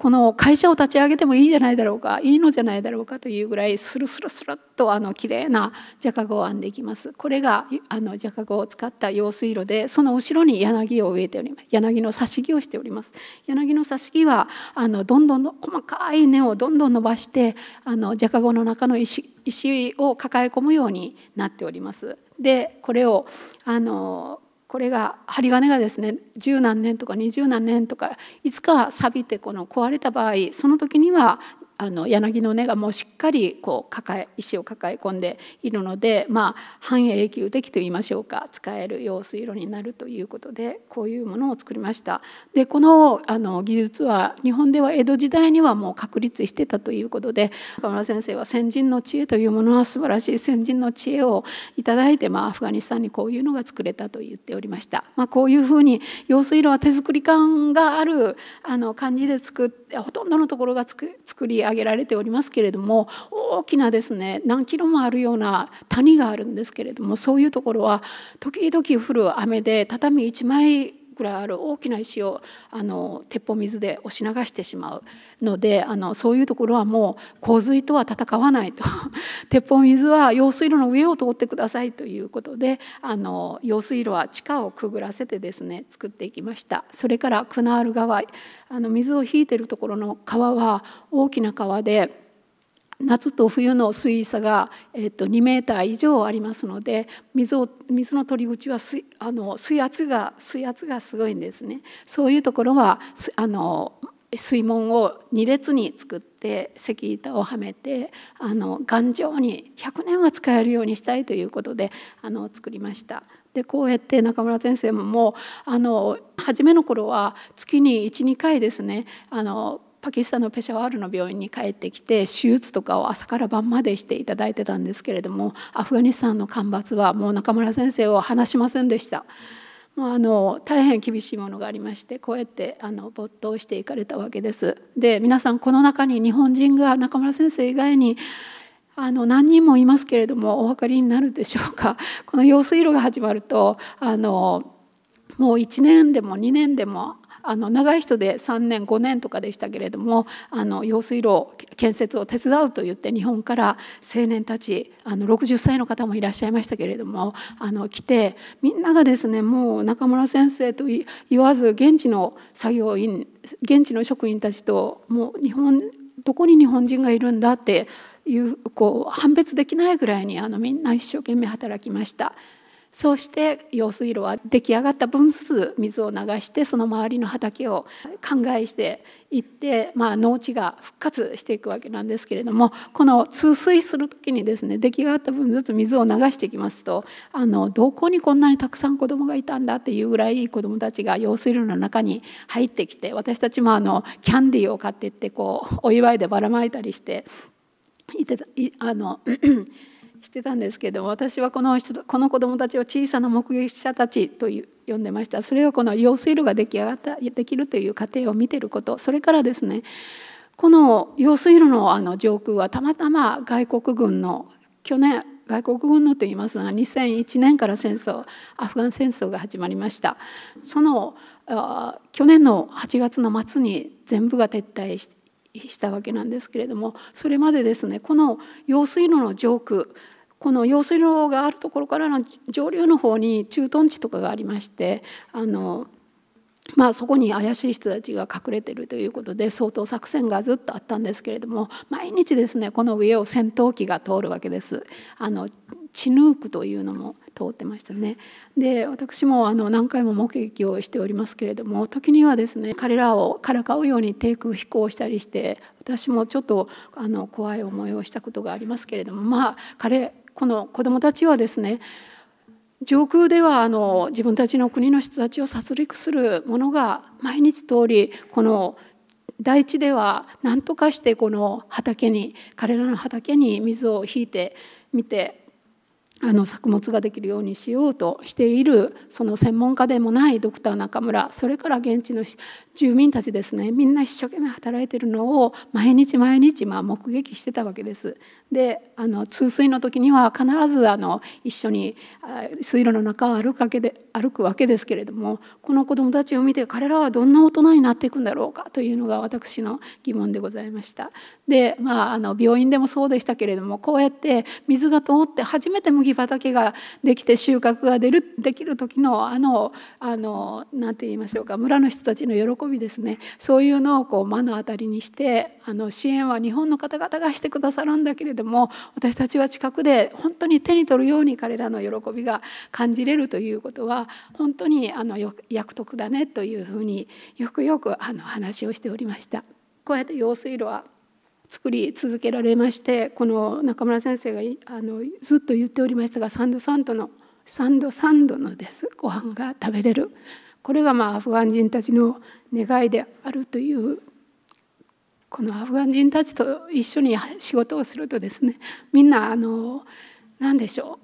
この会社を立ち上げてもいいじゃないだろうかいいのじゃないだろうかというぐらいスルスルスルっとあの綺麗なジャカゴを編んでいきますこれがあのジャカゴを使った用水路でその後ろに柳を植えております柳の挿し木をしております柳の挿し木はあのどんどん細かい根をどんどん伸ばしてあのジャカゴの中の石石を抱え込むようになっておりますでこれをあのこれが針金がですね十何年とか二十何年とかいつか錆びてこの壊れた場合その時にはあの柳の根がもうしっかりこう抱え石を抱え込んでいるので、まあ、半永久的といいましょうか使える用水路になるということでこういうものを作りましたでこのあの技術は日本では江戸時代にはもう確立してたということで中村先生は先人の知恵というものは素晴らしい先人の知恵をいただいて、まあ、アフガニスタンにこういうのが作れたと言っておりました、まあ、こういうふうに用水路は手作り感があるあの感じで作ってほとんどのところが作り上げられておりますけれども大きなですね何キロもあるような谷があるんですけれどもそういうところは時々降る雨で畳1枚ぐらいある大きな石をあの鉄砲水で押し流してしまうのであのそういうところはもう洪水とは戦わないと *laughs* 鉄砲水は用水路の上を通ってくださいということであの用水路は地下をくぐらせてですね作っていきましたそれからクナール川あの水を引いてるところの川は大きな川で。夏と冬の水位差が、えっと、2メーター以上ありますので水を水の取り口は水あの水圧が水圧がすごいんですね。そういうところはあの水門を2列に作って石板をはめてあの頑丈に100年は使えるようにしたいということであの作りました。でこうやって中村先生ももうあの初めの頃は月に12回ですねあのパキスタンのペシャワールの病院に帰ってきて手術とかを朝から晩までしていただいてたんですけれどもアフガニスタンの干ばつはもう中村先生を話しませんでした。まあ、あの大変厳しいものがありましてこうやってあの没頭していかれたわけです。で皆さんこの中に日本人が中村先生以外にあの何人もいますけれどもお分かりになるでしょうかこの用水路が始まるとあのもう1年でも2年でもあの長い人で3年5年とかでしたけれどもあの用水路建設を手伝うと言って日本から青年たちあの60歳の方もいらっしゃいましたけれどもあの来てみんながですねもう中村先生と言わず現地の作業員現地の職員たちともう日本どこに日本人がいるんだっていうこう判別できないぐらいにあのみんな一生懸命働きました。そうして用水路は出来上がった分数水を流してその周りの畑を灌漑していって、まあ、農地が復活していくわけなんですけれどもこの通水する時にですね出来上がった分ずつ水を流していきますとあのどこにこんなにたくさん子どもがいたんだっていうぐらい子どもたちが用水路の中に入ってきて私たちもあのキャンディーを買っていってこうお祝いでばらまいたりしていてあの *clears throat* してたんですけど私はこのこの子どもたちを小さな目撃者たちという呼んでましたそれをこの用水路が出来上がったできるという過程を見てることそれからですねこの用水路のあの上空はたまたま外国軍の去年外国軍のといいますのは2001年から戦争アフガン戦争が始まりましたその去年の8月の末に全部が撤退したわけなんですけれどもそれまでですねこの用水路の上空この用水路があるところからの上流の方に駐屯地とかがありましてあの、まあ、そこに怪しい人たちが隠れてるということで相当作戦がずっとあったんですけれども毎日ですねこの上を戦闘機が通るわけです。あのチヌークというのも通ってましたねで私もあの何回も目撃をしておりますけれども時にはですね彼らをからかうように低空飛行したりして私もちょっとあの怖い思いをしたことがありますけれどもまあ彼この子どもたちはですね上空ではあの自分たちの国の人たちを殺戮するものが毎日通りこの大地では何とかしてこの畑に彼らの畑に水を引いてみてあの作物ができるようにしようとしているその専門家でもないドクター中村それから現地の住民たちですねみんな一生懸命働いてるのを毎日毎日まあ目撃してたわけです。であの通水の時には必ずあの一緒に水路の中を歩くわけで歩くわけですけれどもこの子どもたちを見て彼らはどんな大人になっていくんだろうかというのが私の疑問でございました。でまああの病院でもそうでしたけれどもこうやって水が通って初めて麦畑ができて収穫が出るできる時のあのあのなんて言いましょうか村の人たちの喜びですねそういうのをこう目の当たりにしてあの支援は日本の方々がしてくださるんだけれども私たちは近くで本当に手に取るように彼らの喜びが感じれるということは本当にあの役得だねというふうによくよくあの話をしておりました。こうやって用水路は作り続けられましてこの中村先生があのずっと言っておりましたがサンドサンドのサンドサンドのですご飯が食べれるこれがまあアフガン人たちの願いであるというこのアフガン人たちと一緒に仕事をするとですねみんなあの何でしょう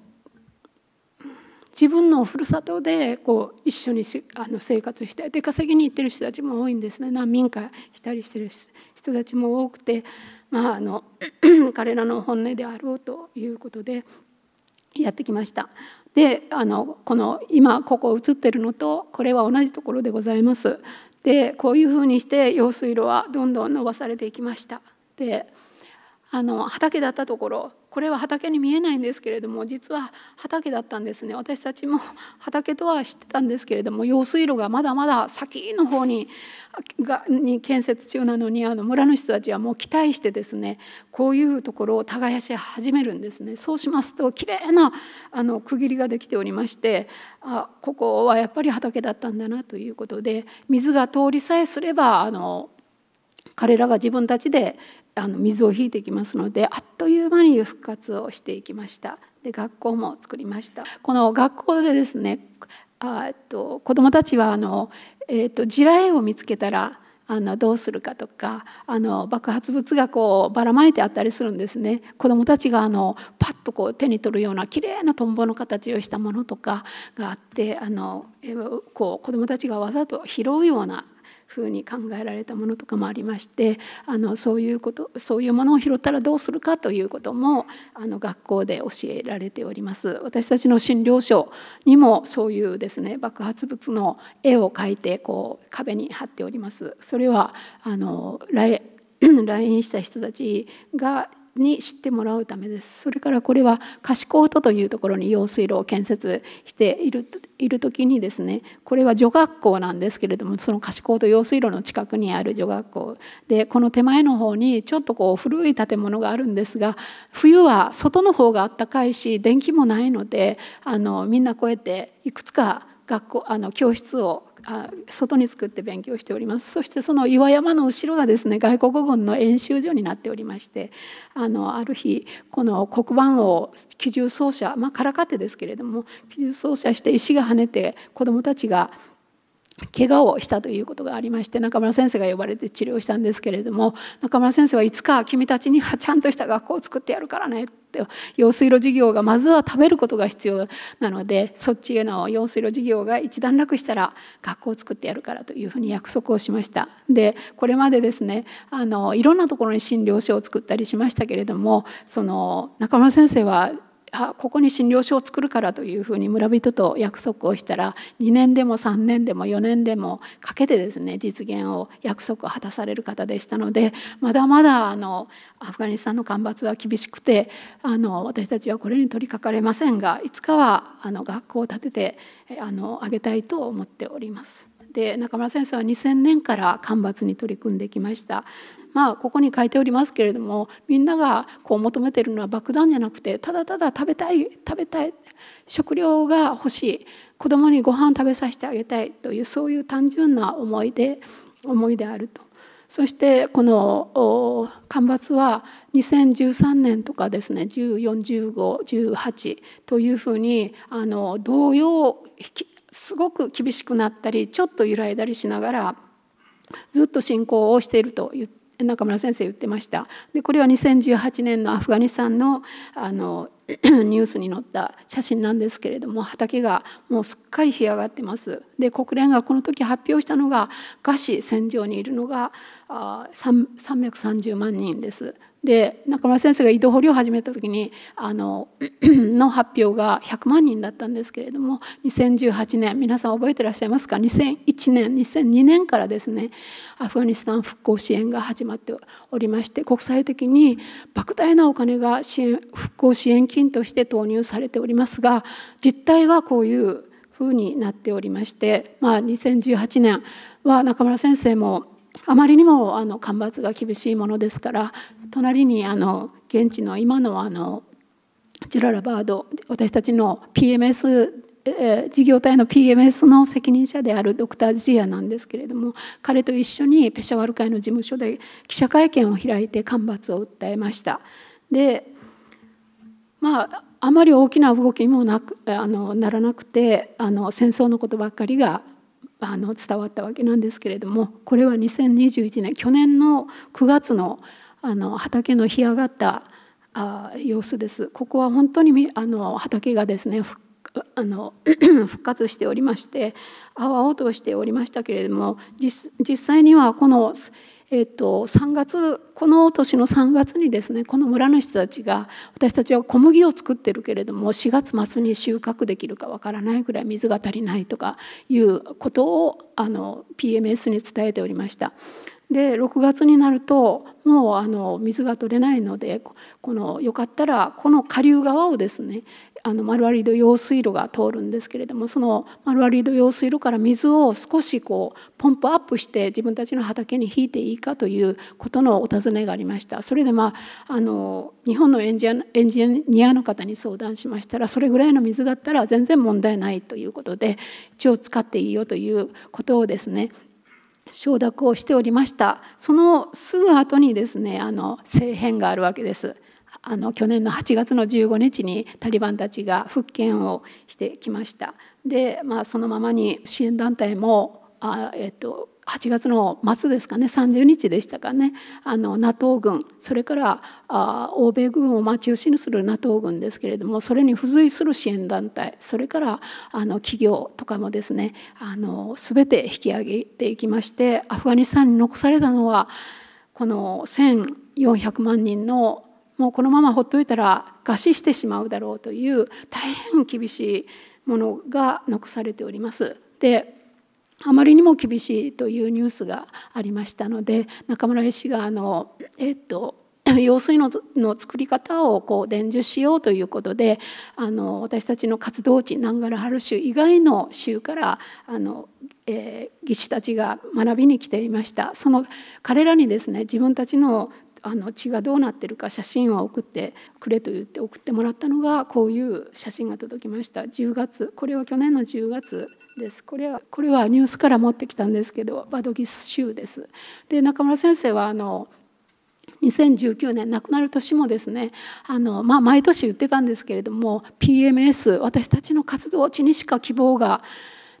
自分のふるさとでこう一緒にあの生活して出稼ぎに行ってる人たちも多いんですね難民化したりしてる人たちも多くて、まあ、あの *clears throat* 彼らの本音であろうということでやってきました。であのこの今ここ映ってるのとこれは同じところでございます。でこういうふうにして用水路はどんどん伸ばされていきました。であの畑だったところこれは畑に見えないんですけれども実は畑だったんですね私たちも畑とは知ってたんですけれども用水路がまだまだ先の方にがに建設中なのにあの村の人たちはもう期待してですねこういうところを耕し始めるんですねそうしますときれいなあの区切りができておりましてあここはやっぱり畑だったんだなということで水が通りさえすればあの彼らが自分たちであの水を引いていきますのであっという間に復活をしていきましたで学校も作りましたこの学校でですねあっと子どもたちはあの、えーと、地雷を見つけたらあのどうするかとかあの爆発物がこうばらまいてあったりするんですね子どもたちがあのパッとこう手に取るような綺麗なトンボの形をしたものとかがあってあのえこう子どもたちがわざと拾うようなふうに考えられたものとかもありましてあのそういうことそういうものを拾ったらどうするかということもあの学校で教えられております。私たちの診療所にもそういうですね爆発物の絵を描いてこう壁に貼っております。それはあの *clears throat* 来院した人たちがに知ってもらうためですそれからこれは貸しコーというところに用水路を建設しているいる時にですねこれは女学校なんですけれどもその貸しコー用水路の近くにある女学校でこの手前の方にちょっとこう古い建物があるんですが冬は外の方があったかいし電気もないのであのみんなこうやっていくつか学校あの教室をあ外に作って勉強しておりますそしてその岩山の後ろがですね外国軍の演習所になっておりましてあのある日この黒板を機銃掃者まあからかってですけれども機銃掃者して石が跳ねて子どもたちが怪我をしたということがありまして中村先生が呼ばれて治療したんですけれども中村先生はいつか君たちにはちゃんとした学校を作ってやるからねって用水路事業がまずは食べることが必要なのでそっちへの用水路事業が一段落したら学校を作ってやるからというふうに約束をしましたでこれまでですねあのいろんなところに診療所を作ったりしましたけれどもその中村先生はあここに診療所を作るからというふうに村人と約束をしたら2年でも3年でも4年でもかけてですね実現を約束を果たされる方でしたのでまだまだあのアフガニスタンの干ばつは厳しくてあの私たちはこれに取り掛かれませんがいつかはあの学校を建ててあのあげたいと思っております。で中村先生は2000年から干ばつに取り組んできましたまあ、ここに書いておりますけれどもみんながこう求めてるのは爆弾じゃなくてただただ食べたい食べたい食料が欲しい子どもにご飯食べさせてあげたいというそういう単純な思いで思いであると。そしてこの干ばつは2013年とかですね141518というふうにあの同様すごく厳しくなったりちょっと揺らいだりしながらずっと信仰をしていると言っ中村先生言ってましたでこれは2018年のアフガニスタンのあの *clears throat* ニュースに載った写真なんですけれども畑がもうすっかり干上がってますで国連がこの時発表したのが餓死戦場にいるのがあ330万人ですで中村先生が移動掘りを始めた時にあの *clears throat* の発表が100万人だったんですけれども2018年皆さん覚えてらっしゃいますか2001年2002年からですねアフガニスタン復興支援が始まっておりまして国際的に莫大なお金が支援復興支援金として投入されておりますが実態はこういうふうになっておりまして、まあ、2018年は中村先生もあまりにもあの干ばつが厳しいものですから隣にあの現地の今のあのジュララバード私たちの PMS 事業体の PMS の責任者であるドクター・ジアなんですけれども彼と一緒にペシャワル会の事務所で記者会見を開いて干ばつを訴えましたでまああまり大きな動きにもなくあのならなくてあの戦争のことばっかりがあの伝わったわけなんですけれどもこれは2021年去年の9月のあの畑の干上がったあ様子です。ここは本当にあの畑がですねあの *clears throat* 復活しておりまして青々としておりましたけれども実際にはこのえーと、と3月この年の3月にですねこの村の人たちが私たちは小麦を作ってるけれども4月末に収穫できるかわからないぐらい水が足りないとかいうことをあの PMS に伝えておりました。で6月になるともうあの水が取れないのでこのよかったらこの下流側をですねあの丸ード用水路が通るんですけれどもその丸ード用水路から水を少しこうポンプアップして自分たちの畑に引いていいかということのお尋ねがありましたそれでまああの日本のエンジニアの方に相談しましたらそれぐらいの水だったら全然問題ないということで一応使っていいよということをですね承諾をしておりましたそのすぐ後にですねあの政変があるわけです。あの去年の8月の15日にタリバンたちが復権をしてきましたで、まあ、そのままに支援団体もあ、えっと、8月の末ですかね30日でしたかねあの NATO 軍それからあ欧米軍を待ち中心にする NATO 軍ですけれどもそれに付随する支援団体それからあの企業とかもですねあの全て引き上げていきましてアフガニスタンに残されたのはこの1400万人のもうこのままほっといたら餓死してしまうだろうという大変厳しいものが残されております。であまりにも厳しいというニュースがありましたので中村医師があの、えっと、*coughs* 用水のの作り方をこう伝授しようということであの私たちの活動地南柄原州以外の州からあの、えー、技師たちが学びに来ていましたその彼らにですね自分たちのあの血がどうなってるか写真を送ってくれと言って送ってもらったのがこういう写真が届きました10月これは去年の10月ですこれはこれはニュースから持ってきたんですけどバドギス州ですで中村先生はあの2019年亡くなる年もですねあの、まあ、毎年言ってたんですけれども PMS 私たちの活動地にしか希望がない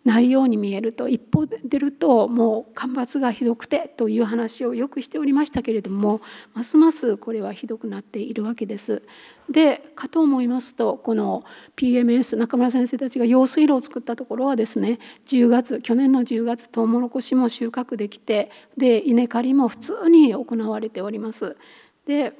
ないように見えると一方で出るともう干ばつがひどくてという話をよくしておりましたけれどもますますこれはひどくなっているわけです。でかと思いますとこの PMS 中村先生たちが用水路を作ったところはですね10月去年の10月トウモロコシも収穫できてで稲刈りも普通に行われております。で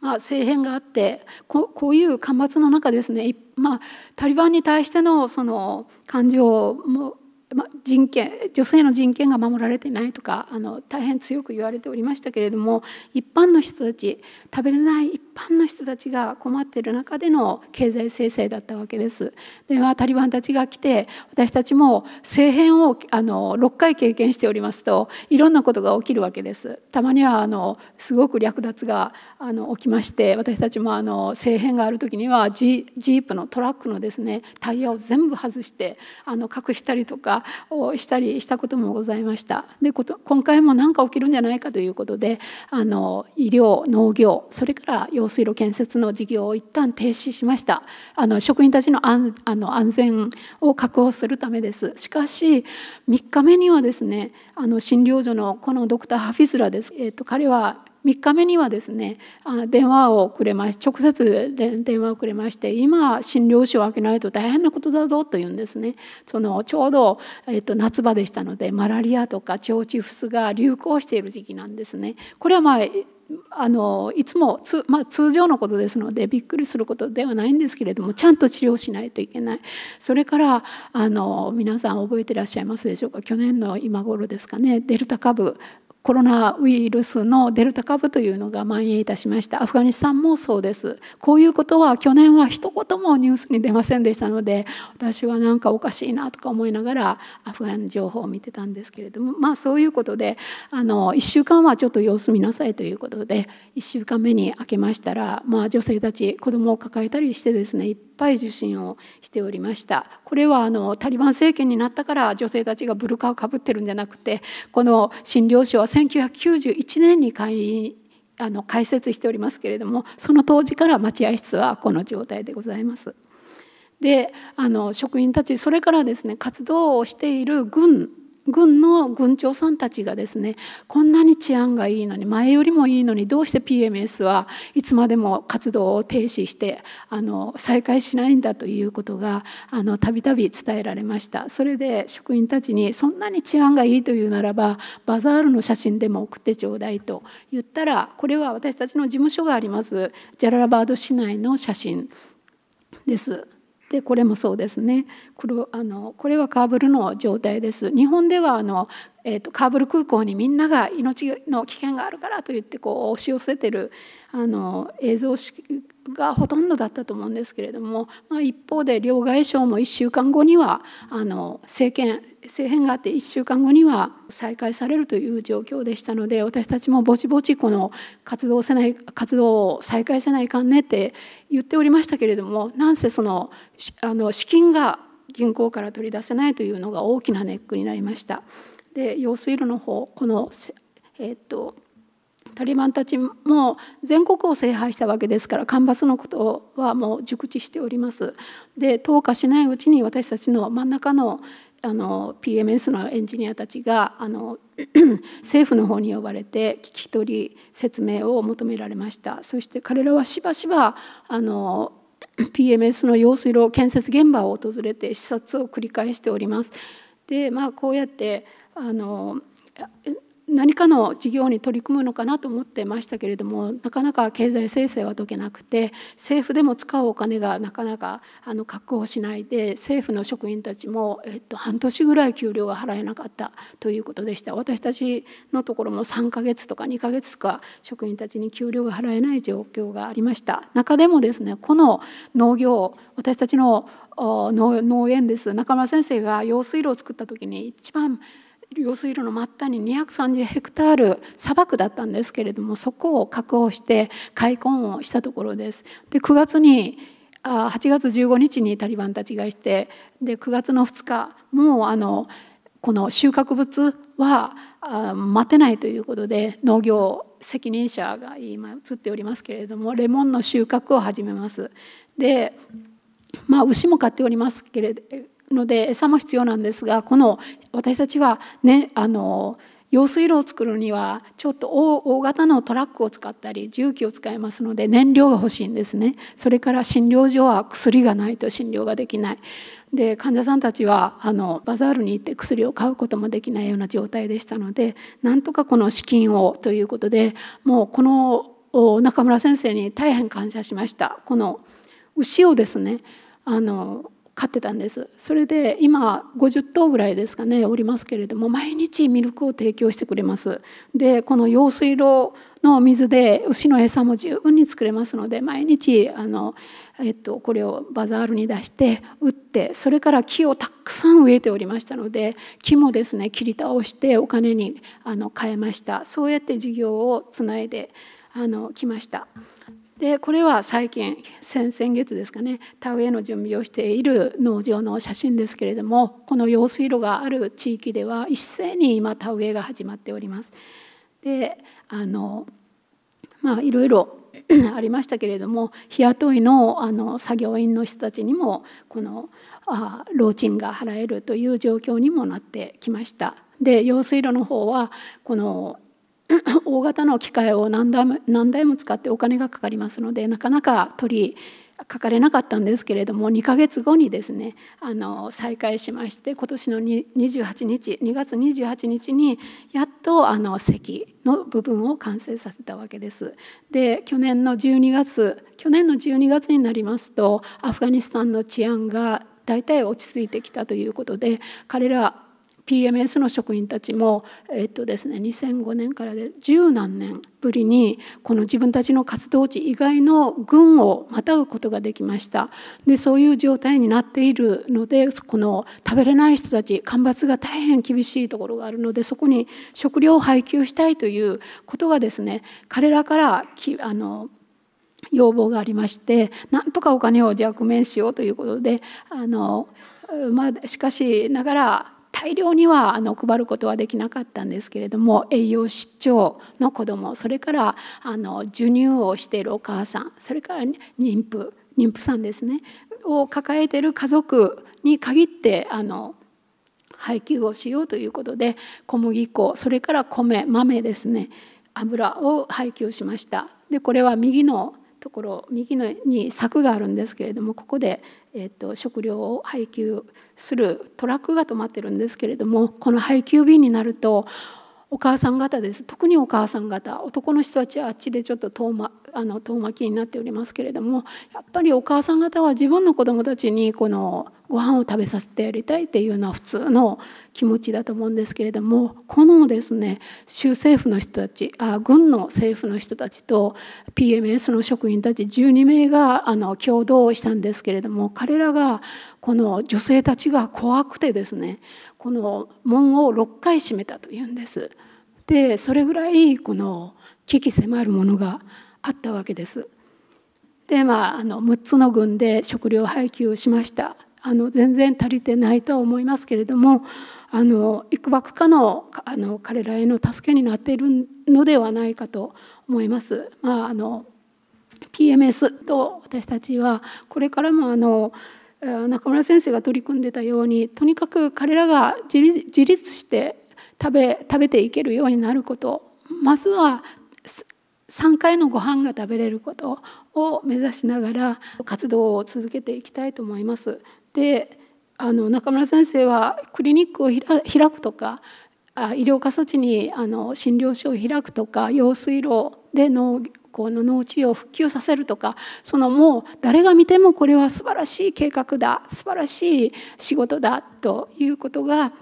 まあ、政変があってこういう干ばつの中ですね、まあ、タリバンに対してのその感情も、まあ、人権女性の人権が守られてないとかあの大変強く言われておりましたけれども一般の人たち食べれない一般の人たちが困っている中での経済制裁だったわけです。ではタリバンたちが来て私たちも政変をあの6回経験しておりますといろんなことが起きるわけです。たまにはあのすごく略奪があの起きまして私たちもあの政変がある時にはジープのトラックのですねタイヤを全部外してあの隠したりとかをしたりしたこともございました。でこと今回も何か起きるんじゃないかということであの医療農業それから養用水路建設の事業を一旦停止しましたあの職員たちの安あの安全を確保するためですしかし3日目にはですねあの診療所のこのドクター・ハフィズラです、えーと、彼は3日目にはですね電話をくれまし直接電話をくれまして今診療所を開けないと大変なことだぞというんですねそのちょうど、えっと、夏場でしたのでマラリアとか腸チフスが流行している時期なんですね。これはまああのいつもつ、まあ、通常のことですのでびっくりすることではないんですけれどもちゃんと治療しないといけないそれからあの皆さん覚えてらっしゃいますでしょうか去年の今頃ですかねデルタ株コロナウイルスのデルタ株というのが蔓延いたしましたアフガニスタンもそうですこういうことは去年は一言もニュースに出ませんでしたので私は何かおかしいなとか思いながらアフガン情報を見てたんですけれどもまあそういうことであの1週間はちょっと様子見なさいということで1週間目に明けましたら、まあ、女性たち子供を抱えたりしてですねいっぱい受診をしておりましたこれはあのタリバン政権になったから女性たちがブルカをかぶってるんじゃなくてこの診療所は1991年に開院あの解説しておりますけれどもその当時から待合室はこの状態でございます。であの職員たちそれからですね活動をしている軍軍の軍長さんたちがですねこんなに治安がいいのに前よりもいいのにどうして PMS はいつまでも活動を停止してあの再開しないんだということがたびたび伝えられましたそれで職員たちにそんなに治安がいいというならばバザールの写真でも送ってちょうだいと言ったらこれは私たちの事務所がありますジャララバード市内の写真です。でこれもそうですね黒あのこれはカーブルの状態です日本ではあのえーと、カーブル空港にみんなが命の危険があるからと言ってこう押し寄せてるあの映像がほとんどだったと思うんですけれども、まあ、一方で両外相も1週間後にはあの政権政変があって1週間後には再開されるという状況でしたので私たちもぼちぼちこの活動せない活動を再開せないかんねって言っておりましたけれどもなんせそのあの資金が銀行から取り出せないというのが大きなネックになりました。で用水路の方この、えっとタリバンたちも全国を制覇したわけですから干ばつのことはもう熟知しております。で投下しないうちに私たちの真ん中のあの PMS のエンジニアたちがあの政府 *clears throat* の方に呼ばれて聞き取り説明を求められましたそして彼らはしばしばあの PMS *clears throat* の用水路建設現場を訪れて視察を繰り返しております。でまあこうやってあの何かの事業に取り組むのかなと思ってましたけれどもなかなか経済生成は解けなくて政府でも使うお金がなかなかあの確保しないで政府の職員たちも、えっと、半年ぐらい給料が払えなかったということでした私たちのところも3ヶ月とか2ヶ月とか職員たちに給料が払えない状況がありました中でもですねこの農業私たちの農園です中村先生が用水路を作った時に一番用水路の末端に230ヘクタール砂漠だったんですけれどもそこを確保して開墾をしたところです。で9月にあ8月15日にタリバンたちがしてで9月の2日もうあのこの収穫物は待てないということで農業責任者が今映っておりますけれどもレモンの収穫を始めます。でまあ牛も買っておりますけれので餌も必要なんですがこの私たちはねあの用水路を作るにはちょっと大型のトラックを使ったり重機を使いますので燃料が欲しいんですねそれから診療所は薬がないと診療ができないで患者さんたちはあのバザールに行って薬を買うこともできないような状態でしたのでなんとかこの資金をということでもうこの中村先生に大変感謝しましたこの牛をですねあの飼ってたんですそれで今50頭ぐらいですかねおりますけれども毎日ミルクを提供してくれますでこの用水路の水で牛の餌も十分に作れますので毎日あの、えっと、これをバザールに出して売ってそれから木をたくさん植えておりましたので木もですね切り倒してお金にあの変えましたそうやって事業をつないであの来ました。でこれは最近先々月ですかね田植えの準備をしている農場の写真ですけれどもこの用水路がある地域では一斉に今田植えが始まっております。であのまあいろいろ *coughs* ありましたけれども日雇いのあの作業員の人たちにもこのあ老賃が払えるという状況にもなってきました。で用水路の方はこの *coughs* 大型の機械を何台も何台も使ってお金がかかりますのでなかなか取りかかれなかったんですけれども2か月後にですねあの再開しまして今年の28日2月28日にやっとあの席の部分を完成させたわけです。で去年の12月去年の12月になりますとアフガニスタンの治安が大体落ち着いてきたということで彼ら PMS の職員たちも、えっとですね、2005年からで十何年ぶりにこの自分たちの活動地以外の軍をまたぐことができましたでそういう状態になっているのでこの食べれない人たち干ばつが大変厳しいところがあるのでそこに食料を配給したいということがですね彼らからきあの要望がありましてなんとかお金を若面しようということであの、まあ、しかしながら大量にはあの配ることはできなかったんですけれども栄養失調の子どもそれからあの授乳をしているお母さんそれから、妊婦妊婦さんですねを抱えている家族に限ってあの配給をしようということで小麦粉それから米豆ですね油を配給しましたでこれは右のところ右のに柵があるんですけれどもここで、えーと、と食料を配給するトラックが止まってるんですけれどもこの配給便になるとお母さん方です特にお母さん方男の人たちはあっちでちょっと遠,、ま、あの遠巻きになっておりますけれどもやっぱりお母さん方は自分の子どもたちにこのご飯を食べさせてやりたいっていうのは普通の気持ちだと思うんですけれどもこのですね州政府の人たちあ軍の政府の人たちと PMS の職員たち12名があの共同したんですけれども彼らがこの女性たちが怖くてですねこの門を6回閉めたというんです。でそれぐらいこの危機迫るものがあったわけです。でまああの6つの軍で食料配給をしました。あの全然足りてないとは思いますけれどもあの幾ばくかのあの彼らへの助けになっているのではないかと思います。まあ、あの PMS と私たちはこれからもあの中村先生が取り組んでたようにとにかく彼らが自立して食べ食べていけるようになることまずは3回のご飯が食べれることを目指しながら活動を続けていきたいと思います。であの中村先生はクリニックを開くとか医療過疎地にあの診療所を開くとか用水路で農この農地を復旧させるとかそのもう誰が見てもこれは素晴らしい計画だ素晴らしい仕事だということが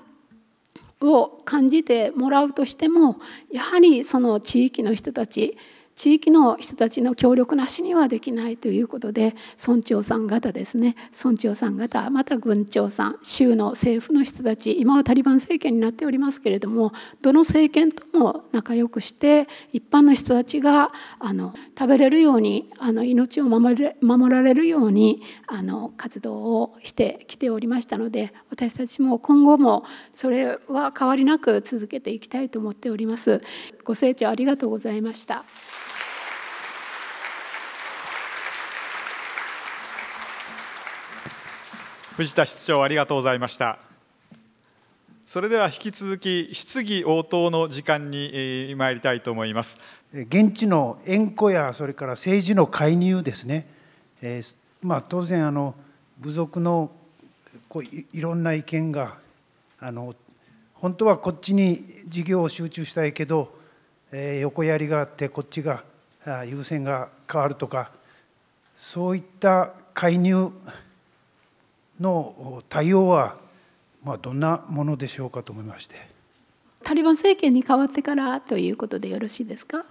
を感じてもらうとしてもやはりその地域の人たち地域の人たちの協力なしにはできないということで村長さん方ですね村長さん方また軍長さん州の政府の人たち今はタリバン政権になっておりますけれどもどの政権とも仲良くして一般の人たちがあの食べれるようにあの命を守れ守られるようにあの活動をしてきておりましたので私たちも今後もそれは変わりなく続けていきたいと思っております。ご清聴ありがとうございました。藤田室長ありがとうございましたそれでは引き続き質疑応答の時間に参りたいと思います現地の縁故やそれから政治の介入ですね、えー、まあ、当然あの部族のこういろんな意見があの本当はこっちに事業を集中したいけど、えー、横やりがあってこっちが優先が変わるとかそういった介入の対応は、まあ、どんなものでしょうかと思いましてタリバン政権に変わってからということでよろしいですか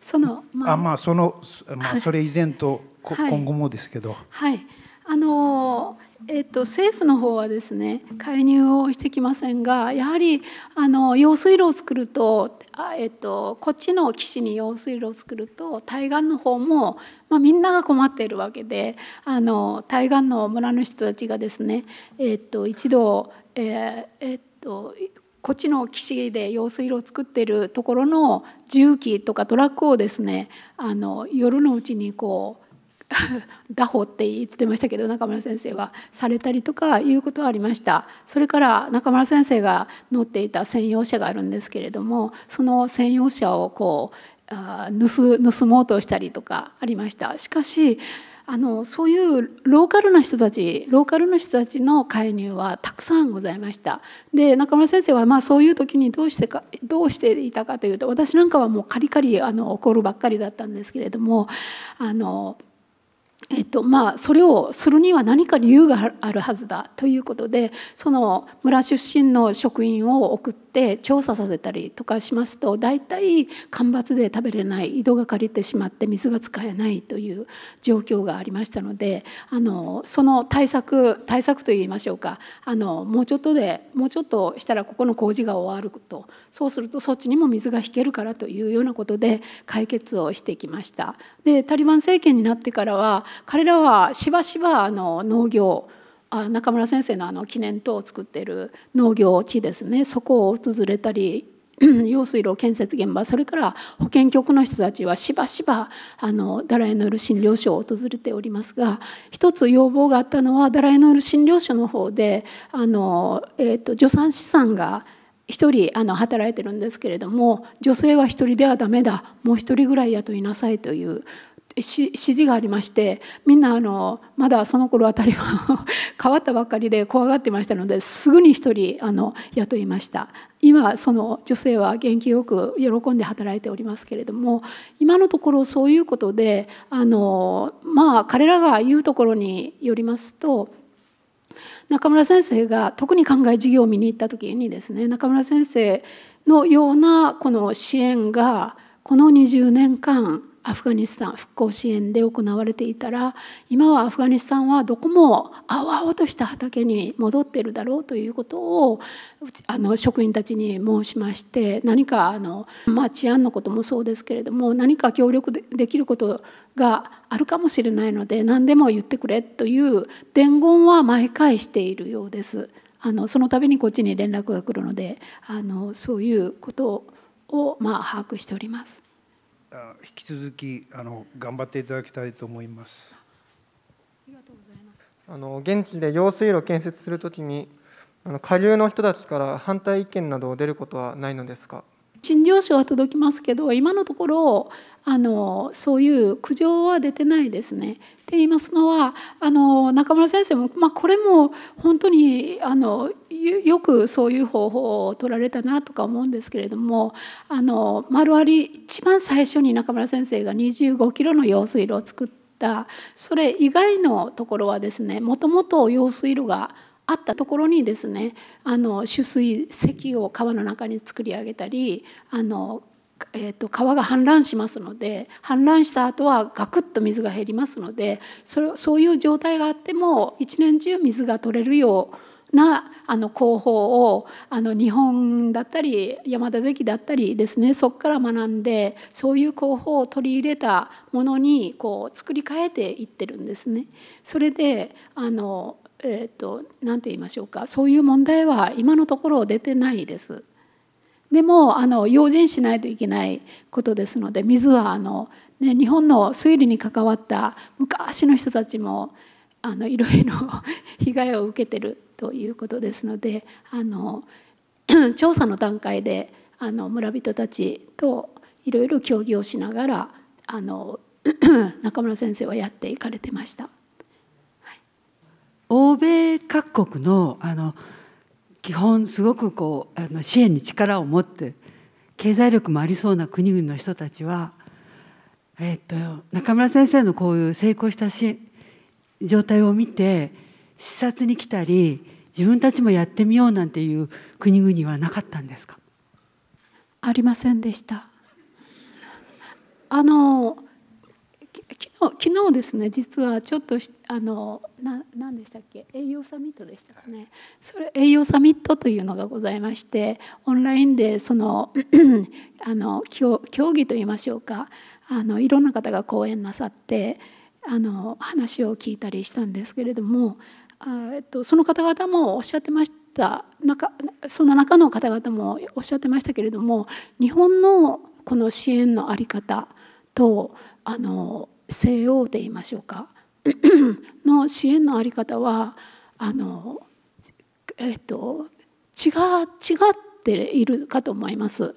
その、まあ、あまあその、まあ、それ以前と、今後もですけど。はいあのえっと、政府の方はですね介入をしてきませんがやはりあの用水路を作るとえっと、こっちの岸に用水路を作ると対岸の方も、まあ、みんなが困っているわけであの対岸の村の人たちがですね、えっと、一度、えー、えっとこっちの岸で用水路を作ってるところの重機とかトラックをですねあの夜のうちにこう打 *laughs* 法って言ってましたけど中村先生はされたりとかいうことはありましたそれから中村先生が乗っていた専用車があるんですけれどもその専用車をこう盗盗もうとしたりとかありましたしかしあのそういうローカルな人たちローカルの人たちの介入はたくさんございましたで中村先生はまあそういう時にどうしてかどうしていたかというと私なんかはもうカリカリあの怒るばっかりだったんですけれどもあのえっとまあ、それをするには何か理由があるはずだということでその村出身の職員を送って調査させたりとかしますと大体干ばつで食べれない井戸が借りてしまって水が使えないという状況がありましたのであのその対策対策といいましょうかあのもうちょっとでもうちょっとしたらここの工事が終わるとそうするとそっちにも水が引けるからというようなことで解決をしてきました。でタリバン政権になってからは彼らはしばしばあの農業あ中村先生のあの記念塔を作っている農業地ですねそこを訪れたり *clears throat* 用水路建設現場それから保健局の人たちはしばしばあのダラエノール診療所を訪れておりますが一つ要望があったのはダラエノール診療所の方であの、えーと、助産師さんが一人あの働いてるんですけれども女性は一人ではダメだもう一人ぐらい雇いなさいという指示がありましてみんなあのまだその頃あたりは *laughs* 変わったばっかりで怖がってましたのですぐに一人あの雇いました今その女性は元気よく喜んで働いておりますけれども今のところそういうことであのまあ彼らが言うところによりますと中村先生が特に考え事業を見に行った時にですね中村先生のようなこの支援がこの20年間アフガニスタン復興支援で行われていたら今はアフガニスタンはどこも青々とした畑に戻ってるだろうということをあの職員たちに申しまして何かあの、まあ、治安のこともそうですけれども何か協力できることがあるかもしれないので何でも言ってくれという伝言は毎回しているようです。あのその度にこっちに連絡が来るのであのそういうことを、まあ、把握しております。引き続きあの頑張っていただきたいと思います。ありがとうございます。あの現地で用水路建設するときにあの下流の人たちから反対意見などを出ることはないのですか。陳情書は届きますけど今のところあのそういう苦情は出てないですね。って言いますのはあの中村先生も、まあ、これも本当にあのよくそういう方法を取られたなとか思うんですけれどもあの丸あり一番最初に中村先生が25キロの用水路を作ったそれ以外のところはですねもともと用水路があったところにですねあの取水石を川の中に作り上げたりあのえーと、川が氾濫しますので氾濫した後はガクッと水が減りますのでそれそういう状態があっても一年中水が取れるようなあの工法をあの日本だったり山田関だったりですねそこから学んでそういう工法を取り入れたものにこう作り変えていってるんですね。それであのえーと、何て言いましょうかそういう問題は今のところ出てないです。でもあの用心しないといけないことですので水はあの、ね、日本の推理に関わった昔の人たちもあのいろいろ *laughs* 被害を受けてるということですのであの *clears throat* 調査の段階であの村人たちといろいろ協議をしながらあの *clears throat* 中村先生はやっていかれてました。欧米各国のあの基本すごくこうあの支援に力を持って経済力もありそうな国々の人たちは、えっと中村先生のこういう成功したし状態を見て視察に来たり自分たちもやってみようなんていう国々はなかったんですかありませんでした。あの昨日昨日ですね実はちょっとあのな何でしたっけ栄養サミットでしたかねそれ栄養サミットというのがございましてオンラインでその *clears throat* あの競技といいましょうかあのいろんな方が講演なさってあの話を聞いたりしたんですけれどもあ、えっと、その方々もおっしゃってました中その中の方々もおっしゃってましたけれども日本のこの支援の在り方とあの西欧で言いましょうか *clears throat* の支援のあり方はあの、えっと、違う違っているかと思います。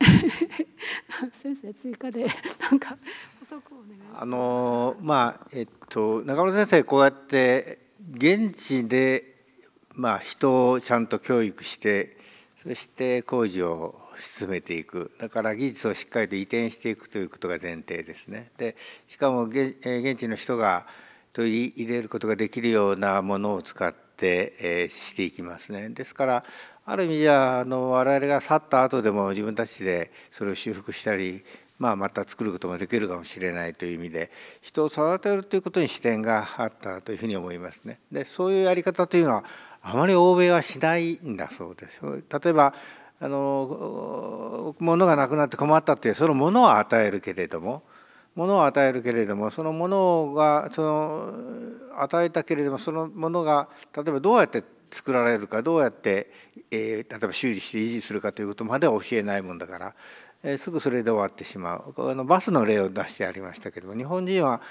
*laughs* 先生追加でなんか補足お願いします。あのまあえっと中村先生こうやって現地でまあ人をちゃんと教育してそして工事を進めていくだから技術をしっかりと移転していくということが前提ですね。でしかも現地の人が取り入れることができるようなものを使って、えしていきますね。ですからある意味じゃあの我々が去った後でも自分たちでそれを修復したり、まあ、また作ることもできるかもしれないという意味で人を育てるということに視点があったというふうに思いますね。でそういうやり方というのはあまり欧米はしないんだそうです。例えばあの物がなくなって困ったってその物は与えるけれども物を与えるけれどもその物がその与えたけれどもその物が例えばどうやって作られるかどうやって、えー、例えば修理して維持するかということまでは教えないもんだから、えー、すぐそれで終わってしまうあのバスの例を出してありましたけども日本人は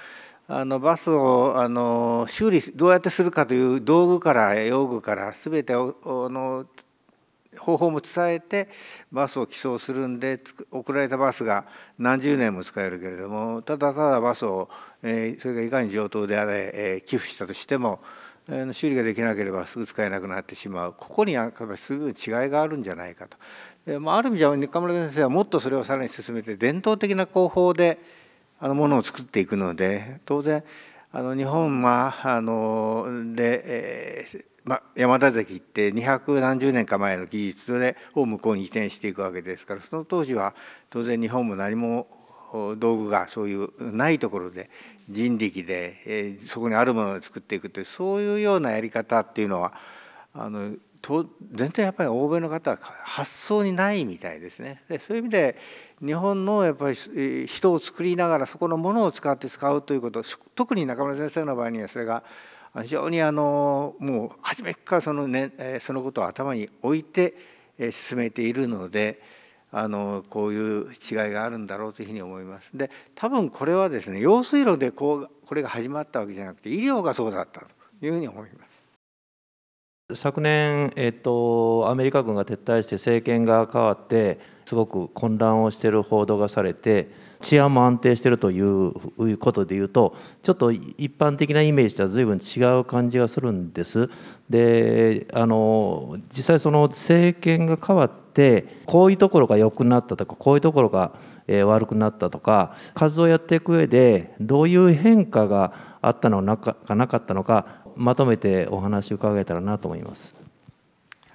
あのバスをあの修理どうやってするかという道具から用具から全てをの方法も伝えてバスを寄贈するんで送られたバスが何十年も使えるけれどもただただバスを、えそれがいかに上等であれ、え寄付したとしても、え修理ができなければすぐ使えなくなってしまうここにやっぱりすぐ違いがあるんじゃないかと、えまあ、ある意味じゃ中村先生はもっとそれをさらに進めて伝統的な工法であのものを作っていくので当然あの日本はあので、えーま、山田関って二百何十年か前の技術でを向こうに移転していくわけですからその当時は当然日本も何も道具がそういうないところで人力で、えー、そこにあるものを作っていくというそういうようなやり方っていうのはあのと全然やっぱり欧米の方は発想にないみたいですねでそういう意味で日本のやっぱり人を作りながらそこのものを使って使うということ特に中村先生の場合にはそれが非常にあのもう初めからその,、ね、そのことを頭に置いて進めているのであのこういう違いがあるんだろうというふうに思います。で多分これはですね用水路でこうこれが始まったわけじゃなくて医療がそうだったというふうに思います。昨年、えっと、アメリカ軍が撤退して政権が変わってすごく混乱をしている報道がされて治安も安定しているということでいうとちょっと一般的なイメージとは随分違う感じがするんです。であの実際その政権が変わってこういうところが良くなったとかこういうところが悪くなったとか数をやっていく上でどういう変化があったのかなかったのかまとめてお話を伺えたらなと思います。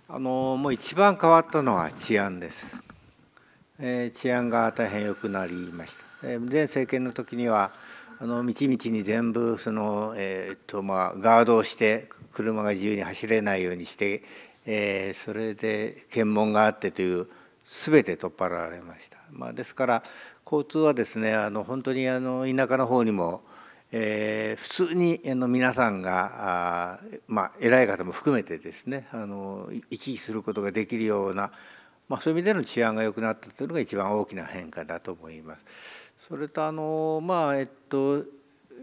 あのもう一番変わったのは治安です。え治安が大変良くなりました。え前政権の時にはあの道々に全部その、えーとまあ、ガードをして車が自由に走れないようにして、えー、それで検問があってという全て取っ払われました、まあ、ですから交通はですねあの本当にあの田舎の方にも、えー、普通にあの皆さんがあ、まあ、偉い方も含めてですねあの行き来することができるようなまあ、そういう意味での治安が良くなったというのが一番大きな変化だと思います。それとあのまあえっと